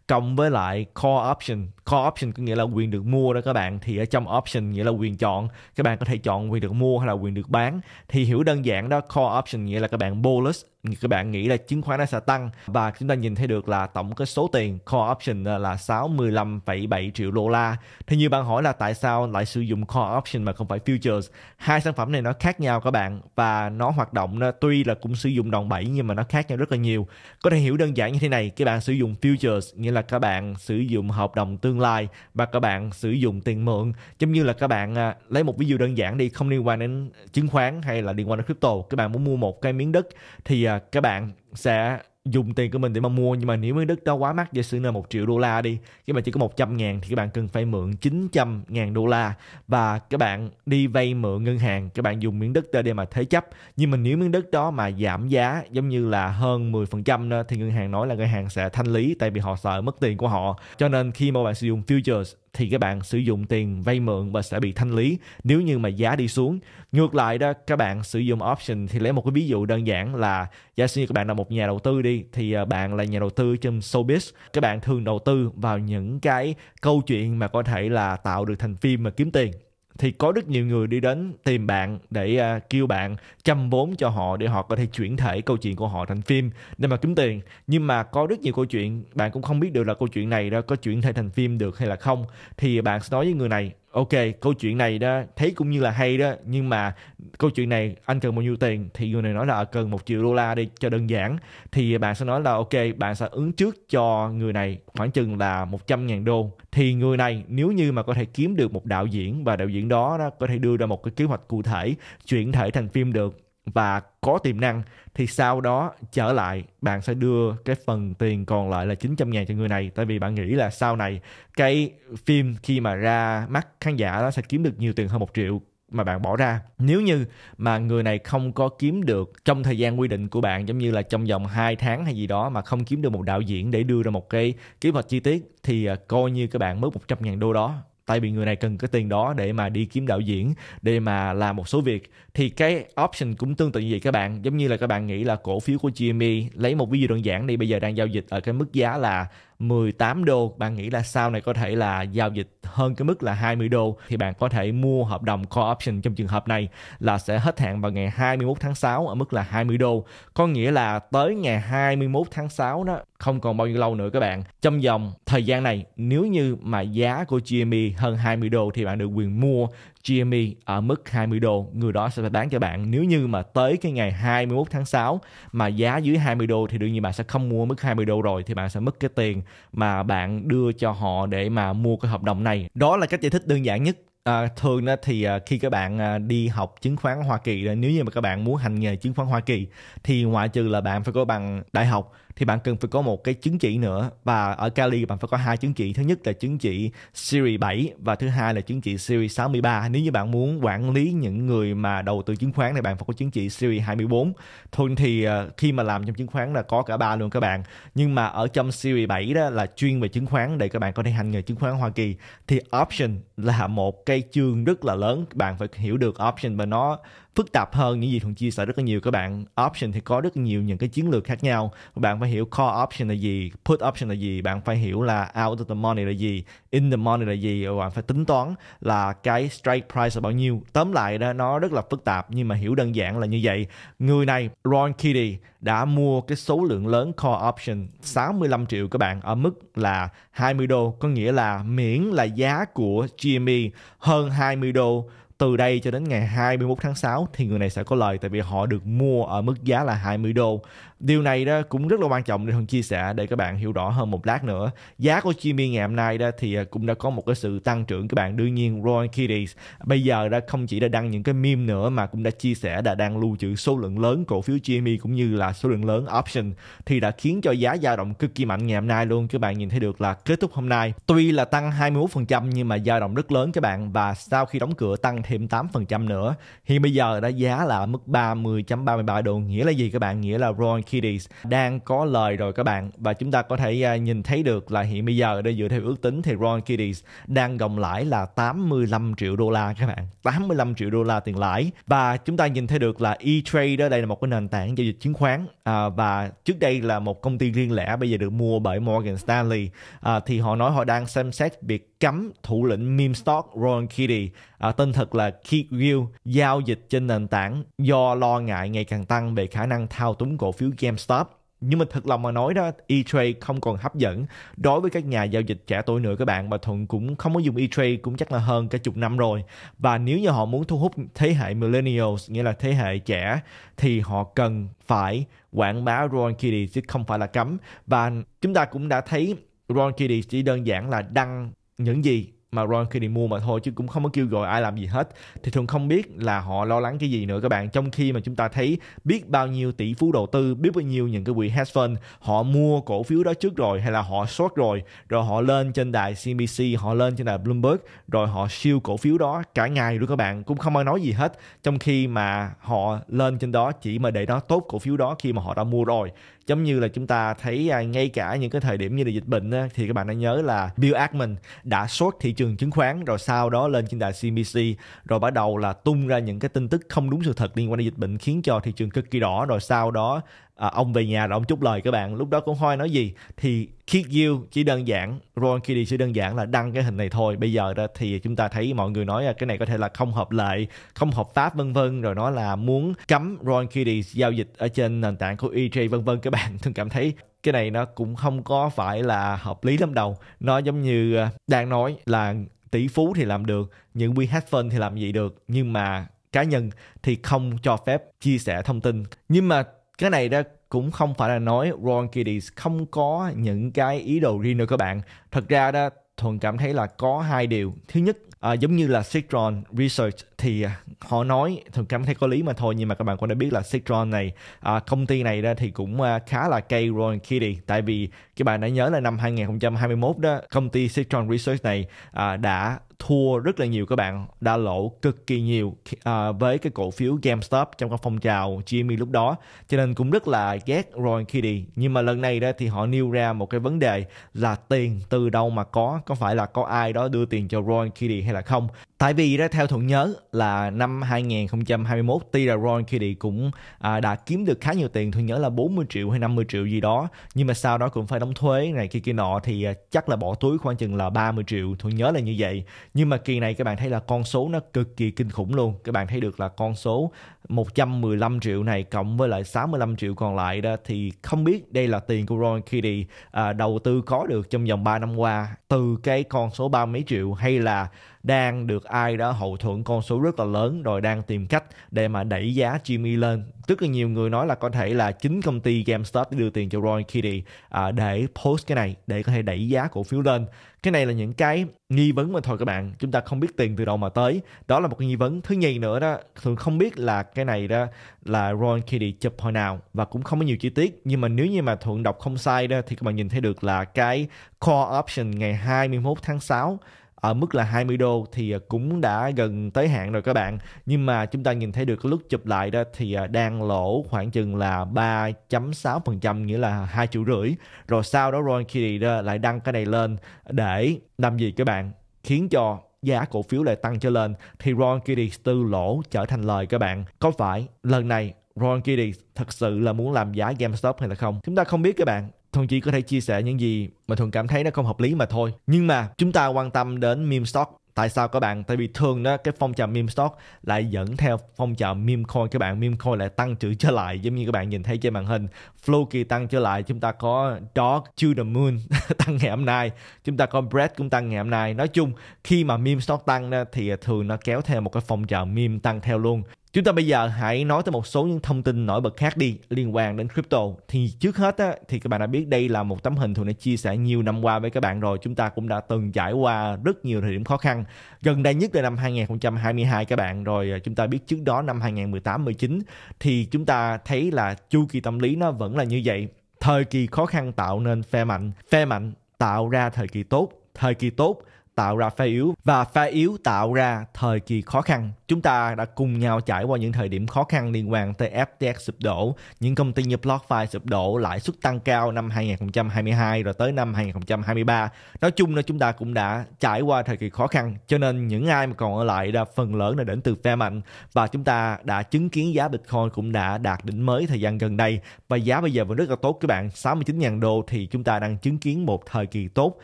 cộng với lại call option call option có nghĩa là quyền được mua đó các bạn thì ở trong option nghĩa là quyền chọn các bạn có thể chọn quyền được mua hay là quyền được bán thì hiểu đơn giản đó call option nghĩa là các bạn bolus các bạn nghĩ là chứng khoán nó sẽ tăng và chúng ta nhìn thấy được là tổng cái số tiền call option ờ, là 65,7 triệu đô la. Thì như bạn hỏi là tại sao lại sử dụng call option mà không phải futures? Hai sản phẩm này nó khác nhau các bạn và nó hoạt động nó tuy là cũng sử dụng đòn bẩy nhưng mà nó khác nhau rất là nhiều. Có thể hiểu đơn giản như thế này, các bạn sử dụng futures nghĩa là là các bạn sử dụng hợp đồng tương lai và các bạn sử dụng tiền mượn giống như là các bạn à, lấy một ví dụ đơn giản đi không liên quan đến chứng khoán hay là liên quan đến crypto các bạn muốn mua một cái miếng đất thì à, các bạn sẽ dùng tiền của mình để mà mua nhưng mà nếu miếng đất đó quá mắc giả sử là một triệu đô la đi các mà chỉ có 100 ngàn thì các bạn cần phải mượn 900 ngàn đô la và các bạn đi vay mượn ngân hàng các bạn dùng miếng đất đó để mà thế chấp nhưng mà nếu miếng đất đó mà giảm giá giống như là hơn 10% trăm thì ngân hàng nói là ngân hàng sẽ thanh lý tại vì họ sợ mất tiền của họ cho nên khi mà bạn sử dụng futures thì các bạn sử dụng tiền vay mượn và sẽ bị thanh lý nếu như mà giá đi xuống. Ngược lại đó các bạn sử dụng option thì lấy một cái ví dụ đơn giản là giả sử như các bạn là một nhà đầu tư đi thì à, bạn là nhà đầu tư trong showbiz, các bạn thường đầu tư vào những cái câu chuyện mà có thể là tạo được thành phim mà kiếm tiền thì có rất nhiều người đi đến tìm bạn để uh, kêu bạn chăm vốn cho họ để họ có thể chuyển thể câu chuyện của họ thành phim để mà kiếm tiền nhưng mà có rất nhiều câu chuyện bạn cũng không biết được là câu chuyện này đã có chuyển thể thành phim được hay là không thì bạn sẽ nói với người này ok câu chuyện này đó thấy cũng như là hay đó nhưng mà câu chuyện này anh cần bao nhiêu tiền thì người này nói là à, cần một triệu đô la đi cho đơn giản thì bạn sẽ nói là ok bạn sẽ ứng trước cho người này khoảng chừng là 100 ngàn đô thì người này nếu như mà có thể kiếm được một đạo diễn và đạo diễn đó, đó có thể đưa ra một cái kế hoạch cụ thể chuyển thể thành phim được và có tiềm năng thì sau đó trở lại bạn sẽ đưa cái phần tiền còn lại là 900 ngàn cho người này tại vì bạn nghĩ là sau này cái phim khi mà ra mắt khán giả nó sẽ kiếm được nhiều tiền hơn một triệu mà bạn bỏ ra nếu như mà người này không có kiếm được trong thời gian quy định của bạn giống như là trong vòng 2 tháng hay gì đó mà không kiếm được một đạo diễn để đưa ra một cái kế hoạch chi tiết thì à, coi như các bạn mất 100 ngàn đô đó tại vì người này cần cái tiền đó để mà đi kiếm đạo diễn để mà làm một số việc thì cái option cũng tương tự như vậy các bạn giống như là các bạn nghĩ là cổ phiếu của GME lấy một ví dụ đơn giản đi bây giờ đang giao dịch ở cái mức giá là 18 đô bạn nghĩ là sau này có thể là giao dịch hơn cái mức là 20 đô thì bạn có thể mua hợp đồng call option trong trường hợp này là sẽ hết hạn vào ngày 21 tháng 6 ở mức là 20 đô có nghĩa là tới ngày 21 tháng 6 đó không còn bao nhiêu lâu nữa các bạn trong vòng thời gian này nếu như mà giá của GME hơn 20 đô thì bạn được quyền mua GME ở mức 20 đô, người đó sẽ bán cho bạn. Nếu như mà tới cái ngày 21 tháng 6 mà giá dưới 20 đô thì đương nhiên bạn sẽ không mua mức 20 đô rồi thì bạn sẽ mất cái tiền mà bạn đưa cho họ để mà mua cái hợp đồng này. Đó là cách giải thích đơn giản nhất À, thường thì à, khi các bạn à, đi học chứng khoán Hoa Kỳ nếu như mà các bạn muốn hành nghề chứng khoán Hoa Kỳ thì ngoại trừ là bạn phải có bằng đại học thì bạn cần phải có một cái chứng chỉ nữa và ở Cali bạn phải có hai chứng chỉ thứ nhất là chứng chỉ Series 7 và thứ hai là chứng chỉ Series 63 nếu như bạn muốn quản lý những người mà đầu tư chứng khoán thì bạn phải có chứng chỉ Series 24 thôi thì ờ, khi mà làm trong chứng khoán là có cả ba luôn các bạn nhưng mà ở trong Series 7 đó là chuyên về chứng khoán để các bạn có thể hành nghề chứng khoán Hoa Kỳ thì option là một cái chương rất là lớn bạn phải hiểu được option và nó phức tạp hơn những gì thường chia sẻ rất là nhiều các bạn option thì có rất nhiều những cái chiến lược khác nhau bạn phải hiểu call option là gì put option là gì bạn phải hiểu là out of the money là gì in the money là gì và bạn phải tính toán là cái strike price là bao nhiêu tóm lại đó nó rất là phức tạp nhưng mà hiểu đơn giản là như vậy người này Ron Kiddy đã mua cái số lượng lớn call option 65 triệu các bạn ở mức là 20 đô có nghĩa là miễn là giá của GME hơn 20 đô từ đây cho đến ngày 21 tháng 6 thì người này sẽ có lời tại vì họ được mua ở mức giá là 20 đô điều này đó cũng rất là quan trọng để Hưng chia sẻ để các bạn hiểu rõ hơn một lát nữa giá của Jimmy ngày hôm nay đó thì à, cũng đã có một cái sự tăng trưởng các bạn đương nhiên Roy Kiddies bây giờ đã không chỉ đã đăng những cái meme nữa mà cũng đã chia sẻ đã đang lưu trữ số lượng lớn cổ phiếu Jimmy cũng như là số lượng lớn option thì đã khiến cho giá dao động cực kỳ mạnh ngày hôm nay luôn các bạn nhìn thấy được là kết thúc hôm nay tuy là tăng 21% nhưng mà dao động rất lớn các bạn và sau khi đóng cửa tăng thêm 8% nữa thì bây giờ đã giá là mức 30.33 đô nghĩa là gì các bạn nghĩa là Roy Kitties đang có lời rồi các bạn và chúng ta có thể à, nhìn thấy được là hiện bây giờ đây dựa theo ước tính thì Ron Kitties đang gồng lãi là 85 triệu đô la các bạn 85 triệu đô la tiền lãi và chúng ta nhìn thấy được là E-Trade đó đây là một cái nền tảng giao dịch chứng khoán à, và trước đây là một công ty riêng lẻ bây giờ được mua bởi Morgan Stanley à, thì họ nói họ đang xem xét việc cấm thủ lĩnh meme stock Ron Kitty à, tên thật là Keith Will giao dịch trên nền tảng do lo ngại ngày càng tăng về khả năng thao túng cổ phiếu GameStop nhưng mà thật lòng mà nói đó E-Trade không còn hấp dẫn đối với các nhà giao dịch trẻ tuổi nữa các bạn và Thuận cũng không có dùng E-Trade cũng chắc là hơn cả chục năm rồi và nếu như họ muốn thu hút thế hệ Millennials nghĩa là thế hệ trẻ thì họ cần phải quảng bá Ron Kitty chứ không phải là cấm và chúng ta cũng đã thấy Ron Kitty chỉ đơn giản là đăng những gì mà Ron Kennedy mua mà thôi chứ cũng không có kêu gọi ai làm gì hết thì thường không biết là họ lo lắng cái gì nữa các bạn trong khi mà chúng ta thấy biết bao nhiêu tỷ phú đầu tư biết bao nhiêu những cái quỹ hedge fund họ mua cổ phiếu đó trước rồi hay là họ short rồi rồi họ lên trên đài CNBC họ lên trên đài Bloomberg rồi họ siêu cổ phiếu đó cả ngày luôn các bạn cũng không ai nói gì hết trong khi mà họ lên trên đó chỉ mà để đó tốt cổ phiếu đó khi mà họ đã mua rồi giống như là chúng ta thấy à, ngay cả những cái thời điểm như là dịch bệnh thì các bạn đã nhớ là Bill Ackman đã short thị trường chứng khoán rồi sau đó lên trên đài CNBC rồi bắt đầu là tung ra những cái tin tức không đúng sự thật liên quan đến dịch bệnh khiến cho thị trường cực kỳ đỏ rồi sau đó à, ông về nhà rồi ông chúc lời các bạn lúc đó cũng hoi nói gì thì Kid You chỉ đơn giản Ron Kiddy chỉ đơn giản là đăng cái hình này thôi bây giờ đó thì chúng ta thấy mọi người nói là cái này có thể là không hợp lệ không hợp pháp vân vân rồi nói là muốn cấm Ron Kiddy giao dịch ở trên nền tảng của EJ vân vân các bạn thường cảm thấy cái này nó cũng không có phải là hợp lý lắm đâu nó giống như à, đang nói là tỷ phú thì làm được những we have fun thì làm gì được nhưng mà cá nhân thì không cho phép chia sẻ thông tin nhưng mà cái này đó cũng không phải là nói Ron Kiddies không có những cái ý đồ riêng nữa các bạn. Thật ra đó Thuận cảm thấy là có hai điều. Thứ nhất à, giống như là Citron Research thì à, họ nói thường cảm thấy có lý mà thôi nhưng mà các bạn cũng đã biết là Citron này à, công ty này đó thì cũng à, khá là cây Ron Kitty tại vì các bạn đã nhớ là năm 2021 đó công ty Citron Research này à, đã thua rất là nhiều các bạn đã lỗ cực kỳ nhiều à, với cái cổ phiếu GameStop trong cái phong trào Jimmy e lúc đó cho nên cũng rất là ghét Roy Kiddy nhưng mà lần này đó thì họ nêu ra một cái vấn đề là tiền từ đâu mà có có phải là có ai đó đưa tiền cho Roy Kiddy hay là không tại vì đó theo thuận nhớ là năm 2021 tuy là Roy Kiddy cũng à, đã kiếm được khá nhiều tiền thuận nhớ là 40 triệu hay 50 triệu gì đó nhưng mà sau đó cũng phải đóng thuế này kia kia nọ thì à, chắc là bỏ túi khoảng chừng là 30 triệu thuận nhớ là như vậy nhưng mà kỳ này các bạn thấy là con số nó cực kỳ kinh khủng luôn các bạn thấy được là con số 115 triệu này cộng với lại 65 triệu còn lại đó thì không biết đây là tiền của Ron Kiddy à, đầu tư có được trong vòng 3 năm qua từ cái con số ba mấy triệu hay là đang được ai đó hậu thuẫn con số rất là lớn rồi đang tìm cách để mà đẩy giá Jimmy lên. Tức là nhiều người nói là có thể là chính công ty GameStop đưa tiền cho Roy Kiddy à, để post cái này để có thể đẩy giá cổ phiếu lên cái này là những cái nghi vấn mà thôi các bạn chúng ta không biết tiền từ đâu mà tới đó là một cái nghi vấn thứ nhì nữa đó thường không biết là cái này đó là Ron Kennedy chụp hồi nào và cũng không có nhiều chi tiết nhưng mà nếu như mà thuận đọc không sai đó thì các bạn nhìn thấy được là cái call option ngày 21 tháng 6 ở mức là 20 đô thì à, cũng đã gần tới hạn rồi các bạn nhưng mà chúng ta nhìn thấy được lúc chụp lại đó thì à, đang lỗ khoảng chừng là 3.6% nghĩa là hai triệu rưỡi rồi sau đó Ron Kitty lại đăng cái này lên để làm gì các bạn khiến cho giá cổ phiếu lại tăng trở lên thì Ron Kitty từ lỗ trở thành lời các bạn có phải lần này Ron Giddey thật sự là muốn làm giá GameStop hay là không? Chúng ta không biết các bạn. Thuận chỉ có thể chia sẻ những gì mà Thuận cảm thấy nó không hợp lý mà thôi. Nhưng mà chúng ta quan tâm đến meme stock tại sao các bạn tại vì thường đó cái phong trào meme stock lại dẫn theo phong trào meme coin các bạn meme coin lại tăng trữ trở lại giống như các bạn nhìn thấy trên màn hình flow kỳ tăng trở lại chúng ta có dog to the moon tăng ngày hôm nay chúng ta có bread cũng tăng ngày hôm nay nói chung khi mà meme stock tăng thì thường nó kéo theo một cái phong trào meme tăng theo luôn Chúng ta bây giờ hãy nói tới một số những thông tin nổi bật khác đi liên quan đến crypto. Thì trước hết á, thì các bạn đã biết đây là một tấm hình Thuận đã chia sẻ nhiều năm qua với các bạn rồi. Chúng ta cũng đã từng trải qua rất nhiều thời điểm khó khăn. Gần đây nhất là năm 2022 các bạn. Rồi à, chúng ta biết trước đó năm 2018-19 thì chúng ta thấy là chu kỳ tâm lý nó vẫn là như vậy. Thời kỳ khó khăn tạo nên phe mạnh. Phe mạnh tạo ra thời kỳ tốt. Thời kỳ tốt tạo ra pha yếu và pha yếu tạo ra thời kỳ khó khăn. Chúng ta đã cùng nhau trải qua những thời điểm khó khăn liên quan tới FTX sụp đổ, những công ty như BlockFi sụp đổ, lãi suất tăng cao năm 2022 rồi tới năm 2023. Nói chung là chúng ta cũng đã trải qua thời kỳ khó khăn, cho nên những ai mà còn ở lại đa phần lớn là đến từ phe mạnh và chúng ta đã chứng kiến giá Bitcoin cũng đã đạt đỉnh mới thời gian gần đây và giá bây giờ vẫn rất là tốt các bạn, 69.000 đô thì chúng ta đang chứng kiến một thời kỳ tốt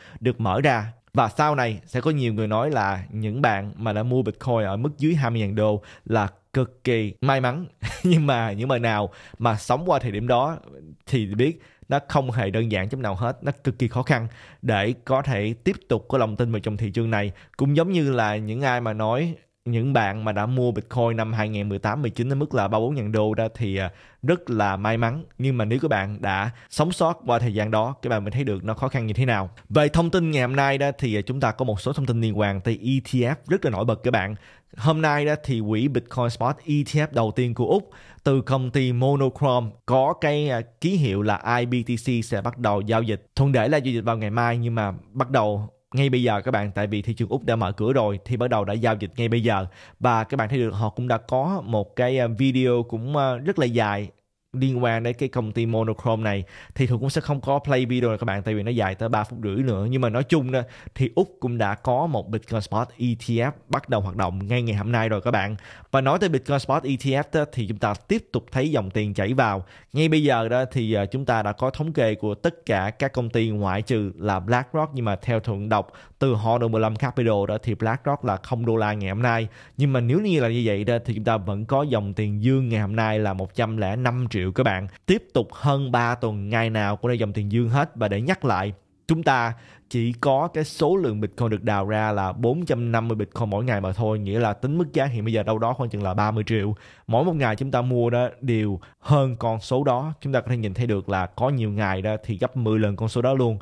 được mở ra và sau này sẽ có nhiều người nói là những bạn mà đã mua Bitcoin ở mức dưới 20.000 đô là cực kỳ may mắn. Nhưng mà những bạn nào mà sống qua thời điểm đó thì biết nó không hề đơn giản chút nào hết nó cực kỳ khó khăn để có thể tiếp tục có lòng tin vào trong thị trường này cũng giống như là những ai mà nói những bạn mà đã mua Bitcoin năm 2018 19 đến mức là 3 4 ngàn đô đó thì à, rất là may mắn nhưng mà nếu các bạn đã sống sót qua thời gian đó các bạn mới thấy được nó khó khăn như thế nào. Về thông tin ngày hôm nay đó thì à, chúng ta có một số thông tin liên quan tới ETF rất là nổi bật các bạn. Hôm nay đó thì quỹ Bitcoin Spot ETF đầu tiên của Úc từ công ty Monochrome có cái à, ký hiệu là IBTC sẽ bắt đầu giao dịch. Thuận để là giao dịch vào ngày mai nhưng mà bắt đầu ngay bây giờ các bạn tại vì thị trường úc đã mở cửa rồi thì bắt đầu đã giao dịch ngay bây giờ và các bạn thấy được họ cũng đã có một cái à, video cũng à, rất là dài liên quan đến cái công ty monochrome này thì thường cũng sẽ không có play video này các bạn tại vì nó dài tới 3 phút rưỡi nữa nhưng mà nói chung đó, thì Úc cũng đã có một Bitcoin Spot ETF bắt đầu hoạt động ngay ngày hôm nay rồi các bạn và nói tới Bitcoin Spot ETF đó, thì chúng ta tiếp tục thấy dòng tiền chảy vào ngay bây giờ đó thì ờ, chúng ta đã có thống kê của tất cả các công ty ngoại trừ là BlackRock nhưng mà theo thuận đọc từ họ đồ 15 capital đó thì BlackRock là không đô la ngày hôm nay nhưng mà nếu như là như vậy đó thì chúng ta vẫn có dòng tiền dương ngày hôm nay là 105 triệu triệu các bạn tiếp tục hơn 3 tuần ngày nào cũng là dòng tiền dương hết và để nhắc lại chúng ta chỉ có cái số lượng Bitcoin được đào ra là 450 Bitcoin mỗi ngày mà thôi, nghĩa là tính mức giá hiện bây giờ đâu đó khoảng chừng là 30 triệu. Mỗi một ngày chúng ta mua đó đều hơn con số đó. Chúng ta có thể nhìn thấy được là có nhiều ngày đó thì gấp 10 lần con số đó luôn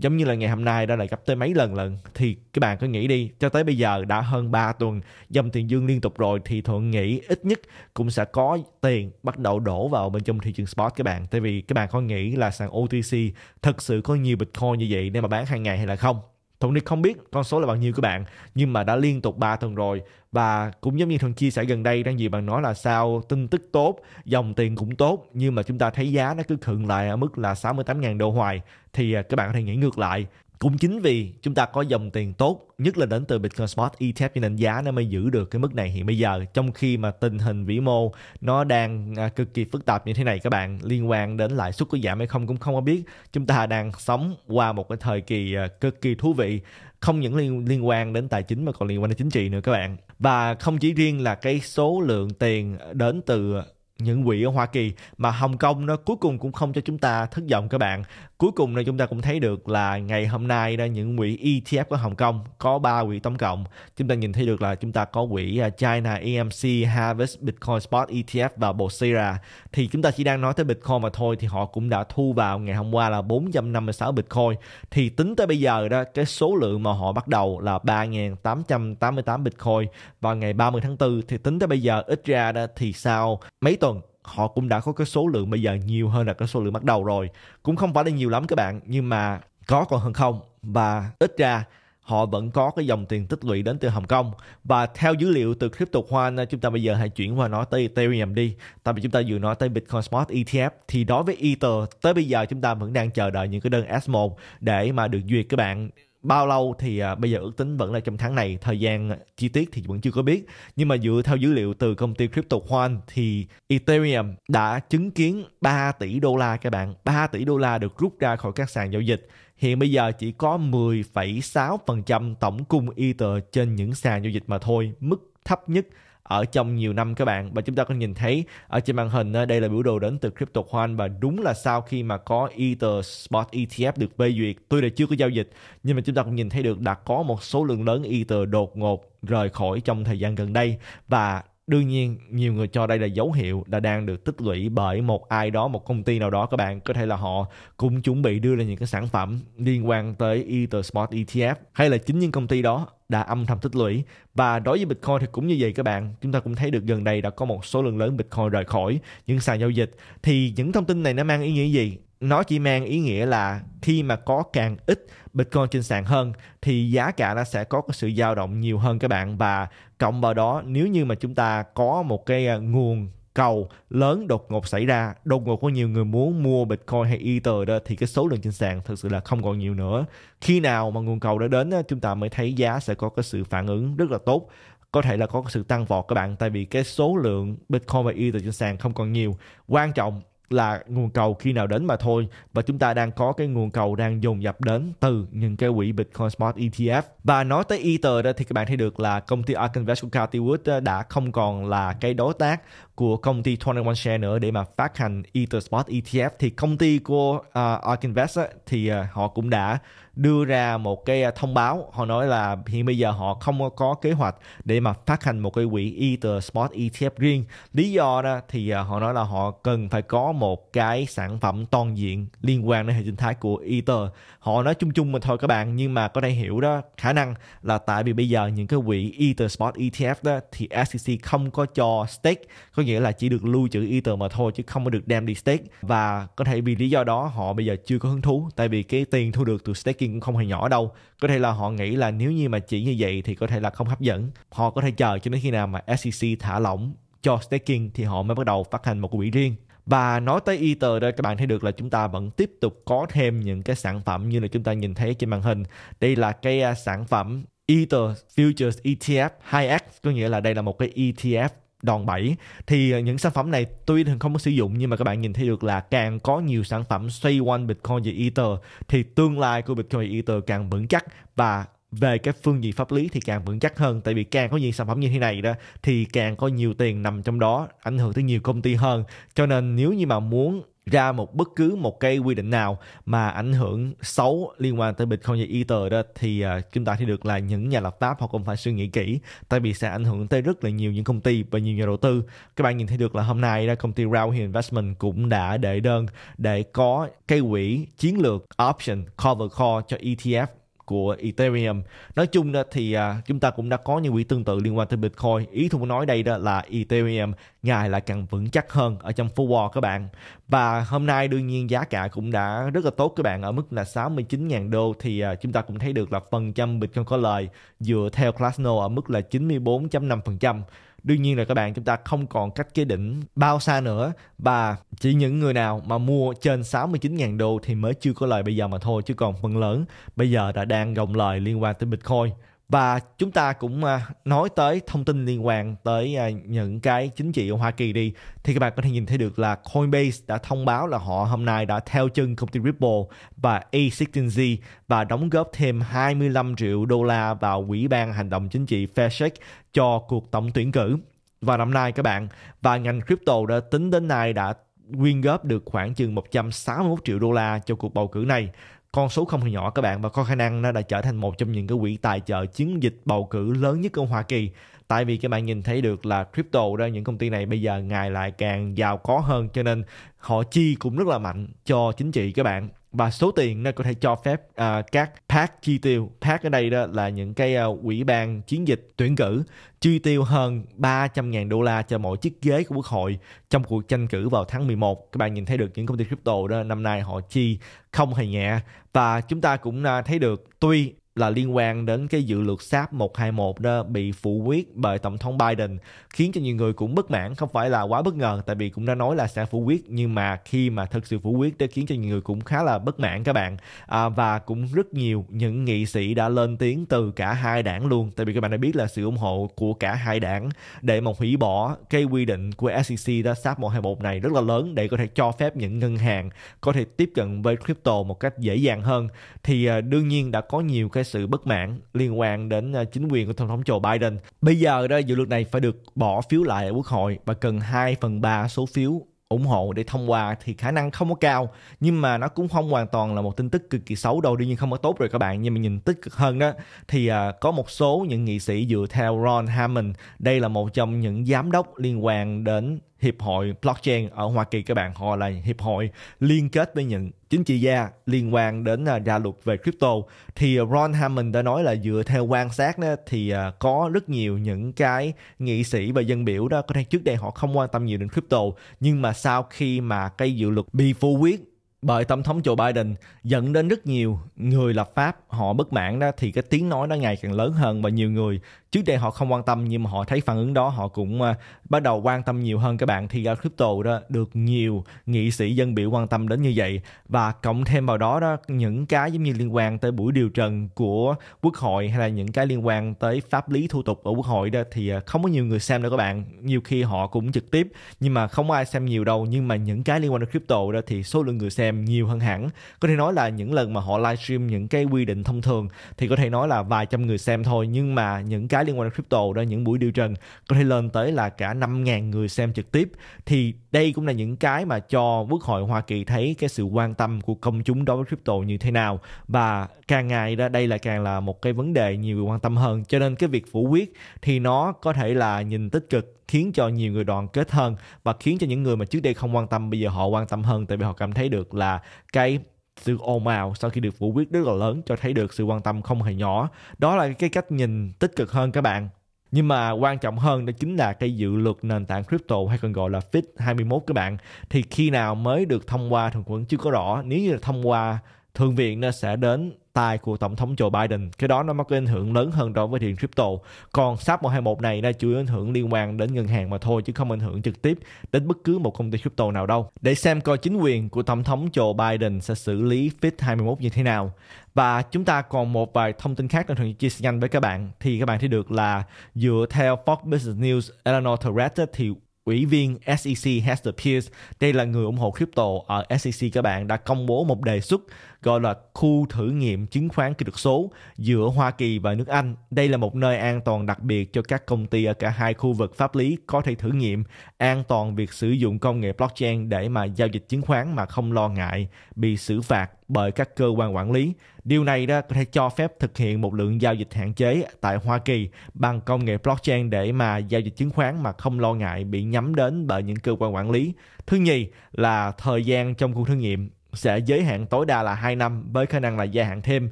giống như là ngày hôm nay đã lại gặp tới mấy lần lần thì các bạn cứ nghĩ đi cho tới bây giờ đã hơn 3 tuần dòng tiền dương liên tục rồi thì thuận nghĩ ít nhất cũng sẽ có tiền bắt đầu đổ vào bên trong thị trường spot các bạn tại vì các bạn có nghĩ là sàn OTC thật sự có nhiều bitcoin như vậy nên mà bán hàng ngày hay là không Thuận thì không biết con số là bao nhiêu các bạn Nhưng mà đã liên tục 3 tuần rồi Và cũng giống như Thuận chia sẻ gần đây Đang gì bạn nói là sao tin tức tốt Dòng tiền cũng tốt Nhưng mà chúng ta thấy giá nó cứ khựng lại ở mức là 68.000 đô hoài thì à, các bạn có thể nghĩ ngược lại cũng chính vì chúng ta có dòng tiền tốt nhất là đến từ Bitcoin Spot ETF cho nên giá nó mới giữ được cái mức này hiện bây giờ trong khi mà tình hình vĩ mô nó đang à, cực kỳ phức tạp như thế này các bạn liên quan đến lãi suất có giảm hay không cũng không có biết chúng ta đang sống qua một cái thời kỳ à, cực kỳ thú vị không những liên, liên quan đến tài chính mà còn liên quan đến chính trị nữa các bạn và không chỉ riêng là cái số lượng tiền đến từ những quỹ ở Hoa Kỳ mà Hồng Kông nó cuối cùng cũng không cho chúng ta thất vọng các bạn. Cuối cùng là chúng ta cũng thấy được là ngày hôm nay đó những quỹ ETF của Hồng Kông có 3 quỹ tổng cộng. Chúng ta nhìn thấy được là chúng ta có quỹ à, China EMC Harvest Bitcoin Spot ETF và Bosera. Thì chúng ta chỉ đang nói tới Bitcoin mà thôi thì họ cũng đã thu vào ngày hôm qua là 456 Bitcoin. Thì tính tới bây giờ đó cái số lượng mà họ bắt đầu là 3.888 Bitcoin vào ngày 30 tháng 4 thì tính tới bây giờ ít ra đó thì sau mấy tuần họ cũng đã có cái số lượng bây giờ nhiều hơn là cái số lượng bắt đầu rồi cũng không phải là nhiều lắm các bạn nhưng mà có còn hơn không và ít ra họ vẫn có cái dòng tiền tích lũy đến từ Hồng Kông và theo dữ liệu từ Crypto hoan ờ, chúng ta bây giờ hãy chuyển qua nói tới Ethereum đi tại vì chúng ta vừa nói tới Bitcoin Spot ETF thì đối với Ether tới bây giờ chúng ta vẫn đang chờ đợi những cái đơn S1 để mà được duyệt các bạn bao lâu thì uh, bây giờ ước tính vẫn là trong tháng này thời gian à, chi tiết thì vẫn chưa có biết nhưng mà dựa theo dữ liệu từ công ty crypto CryptoQuant thì Ethereum đã chứng kiến 3 tỷ đô la các bạn 3 tỷ đô la được rút ra khỏi các sàn giao dịch hiện bây giờ chỉ có 10,6% tổng cung Ether trên những sàn giao dịch mà thôi mức thấp nhất ở trong nhiều năm các bạn và chúng ta có nhìn thấy ở trên màn hình ờ, đây là biểu đồ đến từ crypto coin và đúng là sau khi mà có Ether Spot ETF được phê duyệt tôi là chưa có giao dịch nhưng mà chúng ta cũng nhìn thấy được đã có một số lượng lớn Ether đột ngột rời khỏi trong thời gian gần đây và đương nhiên nhiều người cho đây là dấu hiệu đã đang được tích lũy bởi một ai đó một công ty nào đó các bạn có thể là họ cũng chuẩn bị đưa ra những cái sản phẩm liên quan tới Ether Spot ETF hay là chính những công ty đó đã âm thầm tích lũy và đối với Bitcoin thì cũng như vậy các bạn chúng ta cũng thấy được gần đây đã có một số lượng lớn Bitcoin rời khỏi những sàn giao dịch thì những thông tin này nó mang ý nghĩa gì nó chỉ mang ý nghĩa là khi mà có càng ít Bitcoin trên sàn hơn thì giá cả nó sẽ có cái sự dao động nhiều hơn các bạn và cộng vào đó nếu như mà chúng ta có một cái à, nguồn cầu lớn đột ngột xảy ra đột ngột có nhiều người muốn mua bitcoin hay ether đó thì cái số lượng trên sàn thực sự là không còn nhiều nữa khi nào mà nguồn cầu đã đến chúng ta mới thấy giá sẽ có cái sự phản ứng rất là tốt có thể là có sự tăng vọt các bạn tại vì cái số lượng bitcoin và ether trên sàn không còn nhiều quan trọng là nguồn cầu khi nào đến mà thôi và chúng ta đang có cái nguồn cầu đang dồn dập đến từ những cái quỹ Bitcoin Spot ETF và nói tới Ether đó thì các bạn thấy được là công ty Ark Invest của Cathie Wood ờ, đã không còn là cái đối tác của công ty 21 Share nữa để mà phát hành Ether Spot ETF thì công ty của uh, ờ, Invest thì uh, họ cũng đã đưa ra một cái à, thông báo họ nói là hiện bây giờ họ không có kế hoạch để mà phát hành một cái quỹ Ether Spot ETF riêng lý do đó thì à, họ nói là họ cần phải có một cái sản phẩm toàn diện liên quan đến hệ sinh thái của Ether họ nói chung chung mà thôi các bạn nhưng mà có thể hiểu đó khả năng là tại vì bây giờ những cái quỹ Ether Spot ETF đó thì SEC không có cho stake có nghĩa là chỉ được lưu trữ Ether mà thôi chứ không có được đem đi stake và có thể vì lý do đó họ bây giờ chưa có hứng thú tại vì cái tiền thu được từ stake cũng không hề nhỏ đâu có thể là họ nghĩ là nếu như mà chỉ như vậy thì có thể là không hấp dẫn họ có thể chờ cho đến khi nào mà SEC thả lỏng cho staking thì họ mới bắt đầu phát hành một quỹ riêng và nói tới Ether đây các bạn thấy được là chúng ta vẫn tiếp tục có thêm những cái sản phẩm như là chúng ta nhìn thấy trên màn hình. Đây là cái à, sản phẩm Ether Futures ETF 2X có nghĩa là đây là một cái ETF đòn bẩy thì ờ, những sản phẩm này tuy thường không có sử dụng nhưng mà các bạn nhìn thấy được là càng có nhiều sản phẩm xoay quanh Bitcoin và Ether thì tương lai của Bitcoin và Ether càng vững chắc và về cái phương diện pháp lý thì càng vững chắc hơn tại vì càng có nhiều sản phẩm như thế này đó thì càng có nhiều tiền nằm trong đó ảnh hưởng tới nhiều công ty hơn cho nên nếu như mà muốn ra một bất cứ một cái quy định nào mà ảnh hưởng xấu liên quan tới Bitcoin và Ether đó thì uh, chúng ta thấy được là những nhà lập pháp họ cũng phải suy nghĩ kỹ tại vì sẽ ảnh hưởng tới rất là nhiều những công ty và nhiều nhà đầu tư. Các bạn nhìn thấy được là hôm nay ra công ty Rao Investment cũng đã đệ đơn để có cái quỹ chiến lược option cover call cho ETF của Ethereum. Nói chung đó thì à, chúng ta cũng đã có những quỹ tương tự liên quan tới Bitcoin. Ý tôi muốn nói đây đó là Ethereum ngày lại càng vững chắc hơn ở trong forward các bạn. Và hôm nay đương nhiên giá cả cũng đã rất là tốt các bạn ở mức là 69.000 đô thì à, chúng ta cũng thấy được là phần trăm Bitcoin có lời dựa theo classno ở mức là 94.5% đương nhiên là các bạn chúng ta không còn cách cái đỉnh bao xa nữa và chỉ những người nào mà mua trên 69.000 đô thì mới chưa có lời bây giờ mà thôi chứ còn phần lớn bây giờ đã đang gồng lời liên quan tới Bitcoin và chúng ta cũng à, nói tới thông tin liên quan tới à, những cái chính trị ở Hoa Kỳ đi thì các bạn có thể nhìn thấy được là Coinbase đã thông báo là họ hôm nay đã theo chân công ty Ripple và A16Z và đóng góp thêm 25 triệu đô la vào quỹ ban hành động chính trị Faircheck cho cuộc tổng tuyển cử vào năm nay các bạn và ngành crypto đã tính đến nay đã quyên góp được khoảng chừng 161 triệu đô la cho cuộc bầu cử này con số không hề nhỏ các bạn và có khả năng nó đã trở thành một trong những cái quỹ tài trợ chiến dịch bầu cử lớn nhất ở Hoa Kỳ. Tại vì các bạn nhìn thấy được là crypto đó những công ty này bây giờ ngày lại càng giàu có hơn cho nên họ chi cũng rất là mạnh cho chính trị các bạn và số tiền nó có thể cho phép uh, các PAC chi tiêu PAC ở đây đó là những cái à, uh, ủy ban chiến dịch tuyển cử chi tiêu hơn 300.000 đô la cho mỗi chiếc ghế của quốc hội trong cuộc tranh cử vào tháng 11 các bạn nhìn thấy được những công ty crypto đó năm nay họ chi không hề nhẹ và chúng ta cũng uh, thấy được tuy là liên quan đến cái dự luật SAP 121 đó bị phủ quyết bởi Tổng thống Biden khiến cho nhiều người cũng bất mãn không phải là quá bất ngờ tại vì cũng đã nói là sẽ phủ quyết nhưng mà khi mà thực sự phủ quyết đã khiến cho nhiều người cũng khá là bất mãn các bạn à, và cũng rất nhiều những nghị sĩ đã lên tiếng từ cả hai đảng luôn tại vì các bạn đã biết là sự ủng hộ của cả hai đảng để mà hủy bỏ cái quy định của SEC đó SAP 121 này rất là lớn để có thể cho phép những ngân hàng có thể tiếp cận với crypto một cách dễ dàng hơn thì à, đương nhiên đã có nhiều cái cái sự bất mãn liên quan đến ờ, chính quyền của Tổng thống Joe Biden. Bây giờ đó dự luật này phải được bỏ phiếu lại ở Quốc hội và cần 2 phần 3 số phiếu ủng hộ để thông qua thì khả năng không có cao nhưng mà nó cũng không hoàn toàn là một tin tức cực kỳ xấu đâu đương nhiên không có tốt rồi các bạn nhưng mà nhìn tích cực hơn đó thì uh, có một số những nghị sĩ dựa theo Ron Hammond đây là một trong những giám đốc liên quan đến hiệp hội blockchain ở Hoa Kỳ các bạn họ là hiệp hội liên kết với những chính trị gia liên quan đến ra à, luật về crypto thì à, Ron Hammond đã nói là dựa theo quan sát thì à, có rất nhiều những cái nghị sĩ và dân biểu đó có thể trước đây họ không quan tâm nhiều đến crypto nhưng mà sau khi mà cái dự luật bị phủ quyết bởi tổng thống Joe Biden dẫn đến rất nhiều người lập pháp họ bất mãn đó thì cái tiếng nói nó ngày càng lớn hơn và nhiều người trước đây họ không quan tâm nhưng mà họ thấy phản ứng đó họ cũng uh, bắt đầu quan tâm nhiều hơn các bạn thì ra crypto đó được nhiều nghị sĩ dân biểu quan tâm đến như vậy và cộng thêm vào đó đó những cái giống như liên quan tới buổi điều trần của quốc hội hay là những cái liên quan tới pháp lý thủ tục ở quốc hội đó thì uh, không có nhiều người xem đâu các bạn nhiều khi họ cũng trực tiếp nhưng mà không ai xem nhiều đâu nhưng mà những cái liên quan đến crypto đó thì số lượng người xem nhiều hơn hẳn có thể nói là những lần mà họ livestream những cái quy định thông thường thì có thể nói là vài trăm người xem thôi nhưng mà những cái cái liên quan đến crypto đó những buổi điều trần có thể lên tới là cả 5.000 người xem trực tiếp thì đây cũng là những cái mà cho Quốc hội Hoa Kỳ thấy cái sự quan tâm của công chúng đối với crypto như thế nào và càng ngày ra đây là càng là một cái vấn đề nhiều người quan tâm hơn cho nên cái việc phủ quyết thì nó có thể là nhìn tích cực khiến cho nhiều người đoàn kết hơn và khiến cho những người mà trước đây không quan tâm bây giờ họ quan tâm hơn tại vì họ cảm thấy được là cái sự ồn ào sau khi được phủ quyết rất là lớn cho thấy được sự quan tâm không hề nhỏ đó là cái cách nhìn tích cực hơn các bạn nhưng mà quan trọng hơn đó chính là cái dự luật nền tảng crypto hay còn gọi là FIT 21 các bạn thì khi nào mới được thông qua thường vẫn chưa có rõ nếu như là thông qua thượng viện nó sẽ đến tay của tổng thống Joe Biden cái đó nó mới có ảnh hưởng lớn hơn đối với thị trường crypto còn SAP 121 này là chủ yếu ảnh hưởng liên quan đến ngân hàng mà thôi chứ không ảnh hưởng trực tiếp đến bất cứ một công ty crypto nào đâu để xem coi chính quyền của tổng thống Joe Biden sẽ xử lý FIT 21 như thế nào và chúng ta còn một vài thông tin khác đang thường chia sẻ nhanh với các bạn thì các bạn thấy được là dựa theo Fox Business News Eleanor Torres thì ủy viên SEC Hester Pierce, đây là người ủng hộ crypto ở ờ, SEC các bạn đã công bố một đề xuất gọi là khu thử nghiệm chứng khoán kỹ thuật số giữa Hoa Kỳ và nước Anh. Đây là một nơi an toàn đặc biệt cho các công ty ở cả hai khu vực pháp lý có thể thử nghiệm an toàn việc sử dụng công nghệ blockchain để mà giao dịch chứng khoán mà không lo ngại bị xử phạt bởi các cơ quan quản lý. Điều này đó có thể cho phép thực hiện một lượng giao dịch hạn chế tại Hoa Kỳ bằng công nghệ blockchain để mà giao dịch chứng khoán mà không lo ngại bị nhắm đến bởi những cơ quan quản lý. Thứ nhì là thời gian trong khu thử nghiệm sẽ giới hạn tối đa là 2 năm với khả năng là gia hạn thêm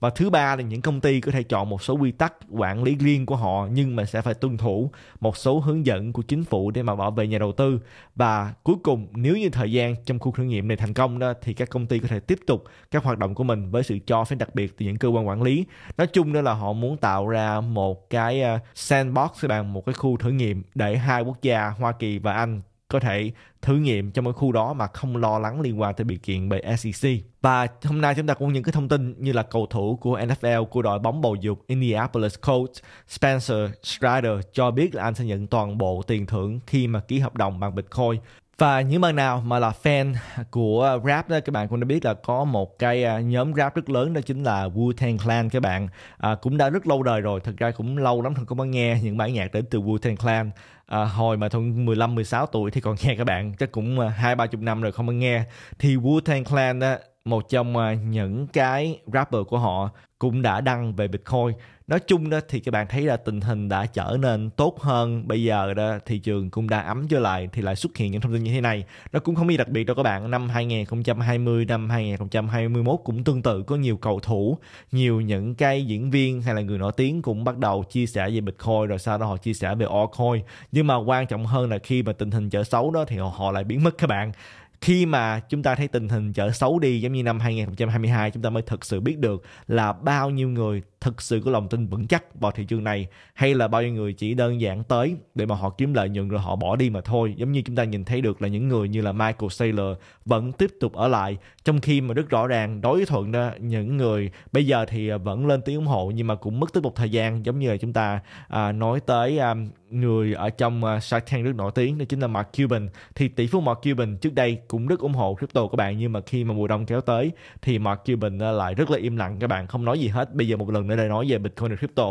và thứ ba là những công ty có thể chọn một số quy tắc quản lý riêng của họ nhưng mà sẽ phải tuân thủ một số hướng dẫn của chính phủ để mà bảo vệ nhà đầu tư và cuối cùng nếu như thời gian trong khu thử nghiệm này thành công đó thì các công ty có thể tiếp tục các hoạt động của mình với sự cho phép đặc biệt từ những cơ quan quản lý nói chung đó là họ muốn tạo ra một cái ờ, sandbox các một cái khu thử nghiệm để hai quốc gia Hoa Kỳ và Anh có thể thử nghiệm trong cái khu đó mà không lo lắng liên quan tới bị kiện bởi SEC. Và hôm nay chúng ta cũng những cái thông tin như là cầu thủ của NFL của đội bóng bầu dục Indianapolis Colts Spencer Strider cho biết là anh sẽ nhận toàn bộ tiền thưởng khi mà ký hợp đồng bằng Bitcoin và những bạn nào mà là fan của rap đó các bạn cũng đã biết là có một cái à, nhóm rap rất lớn đó chính là Wu-Tang Clan các bạn à, cũng đã rất lâu đời rồi thật ra cũng lâu lắm không có nghe những bản nhạc đến từ Wu-Tang Clan à, hồi mà thuận 15 16 tuổi thì còn nghe các bạn chắc cũng à, hai ba chục năm rồi không có nghe thì Wu Tang Clan đó một trong à, những cái rapper của họ cũng đã đăng về Bitcoin. Nói chung đó thì các bạn thấy là tình hình đã trở nên tốt hơn. Bây giờ đó thị trường cũng đã ấm trở lại thì lại xuất hiện những thông tin như thế này. Nó cũng không gì đặc biệt đâu các bạn. Năm 2020, năm 2021 cũng tương tự có nhiều cầu thủ, nhiều những cái diễn viên hay là người nổi tiếng cũng bắt đầu chia sẻ về Bitcoin rồi sau đó họ chia sẻ về altcoin. Nhưng mà quan trọng hơn là khi mà tình hình trở xấu đó thì họ, họ lại biến mất các bạn khi mà chúng ta thấy tình hình trở xấu đi giống như năm 2022 chúng ta mới thực sự biết được là bao nhiêu người thực sự có lòng tin vững chắc vào thị trường này hay là bao nhiêu người chỉ đơn giản tới để mà họ kiếm lợi nhuận rồi họ bỏ đi mà thôi giống như chúng ta nhìn thấy được là những người như là Michael Saylor vẫn tiếp tục ở lại trong khi mà rất rõ ràng đối thuận đó những người bây giờ thì à, vẫn lên tiếng ủng hộ nhưng mà cũng mất tới một thời gian giống như là chúng ta à, nói tới à, người ở trong uh, Shark Tank rất nổi tiếng đó chính là Mark Cuban thì tỷ phú Mark Cuban trước đây cũng rất ủng hộ crypto các bạn nhưng mà khi mà mùa đông kéo tới thì Mark Cuban à, lại rất là im lặng các bạn không nói gì hết bây giờ một lần mới đây nói về Bitcoin và crypto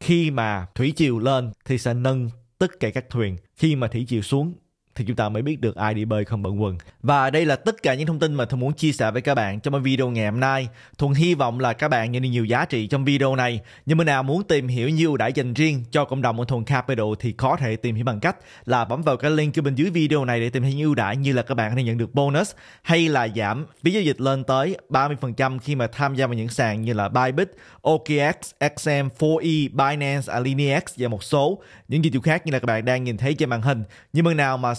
khi mà thủy triều lên thì sẽ nâng tất cả các thuyền khi mà thủy triều xuống thì chúng ta mới biết được ai đi bơi không bận quần. Và đây là tất cả những thông tin mà Thuận muốn chia sẻ với các bạn trong video ngày hôm nay. Thuận hy vọng là các bạn nhận được nhiều giá trị trong video này. Nhưng mà nào muốn tìm hiểu nhiều đã dành riêng cho cộng đồng của Thuận Capital thì có thể tìm hiểu bằng cách là bấm vào cái link ở bên dưới video này để tìm hiểu ưu đãi như là các bạn đang nhận được bonus hay là giảm phí giao dịch lên tới 30% khi mà tham gia vào những sàn như là Bybit, OKX, XM, 4E, Binance, Alinex và một số những dịch vụ khác như là các bạn đang nhìn thấy trên màn hình. Nhưng mà nào mà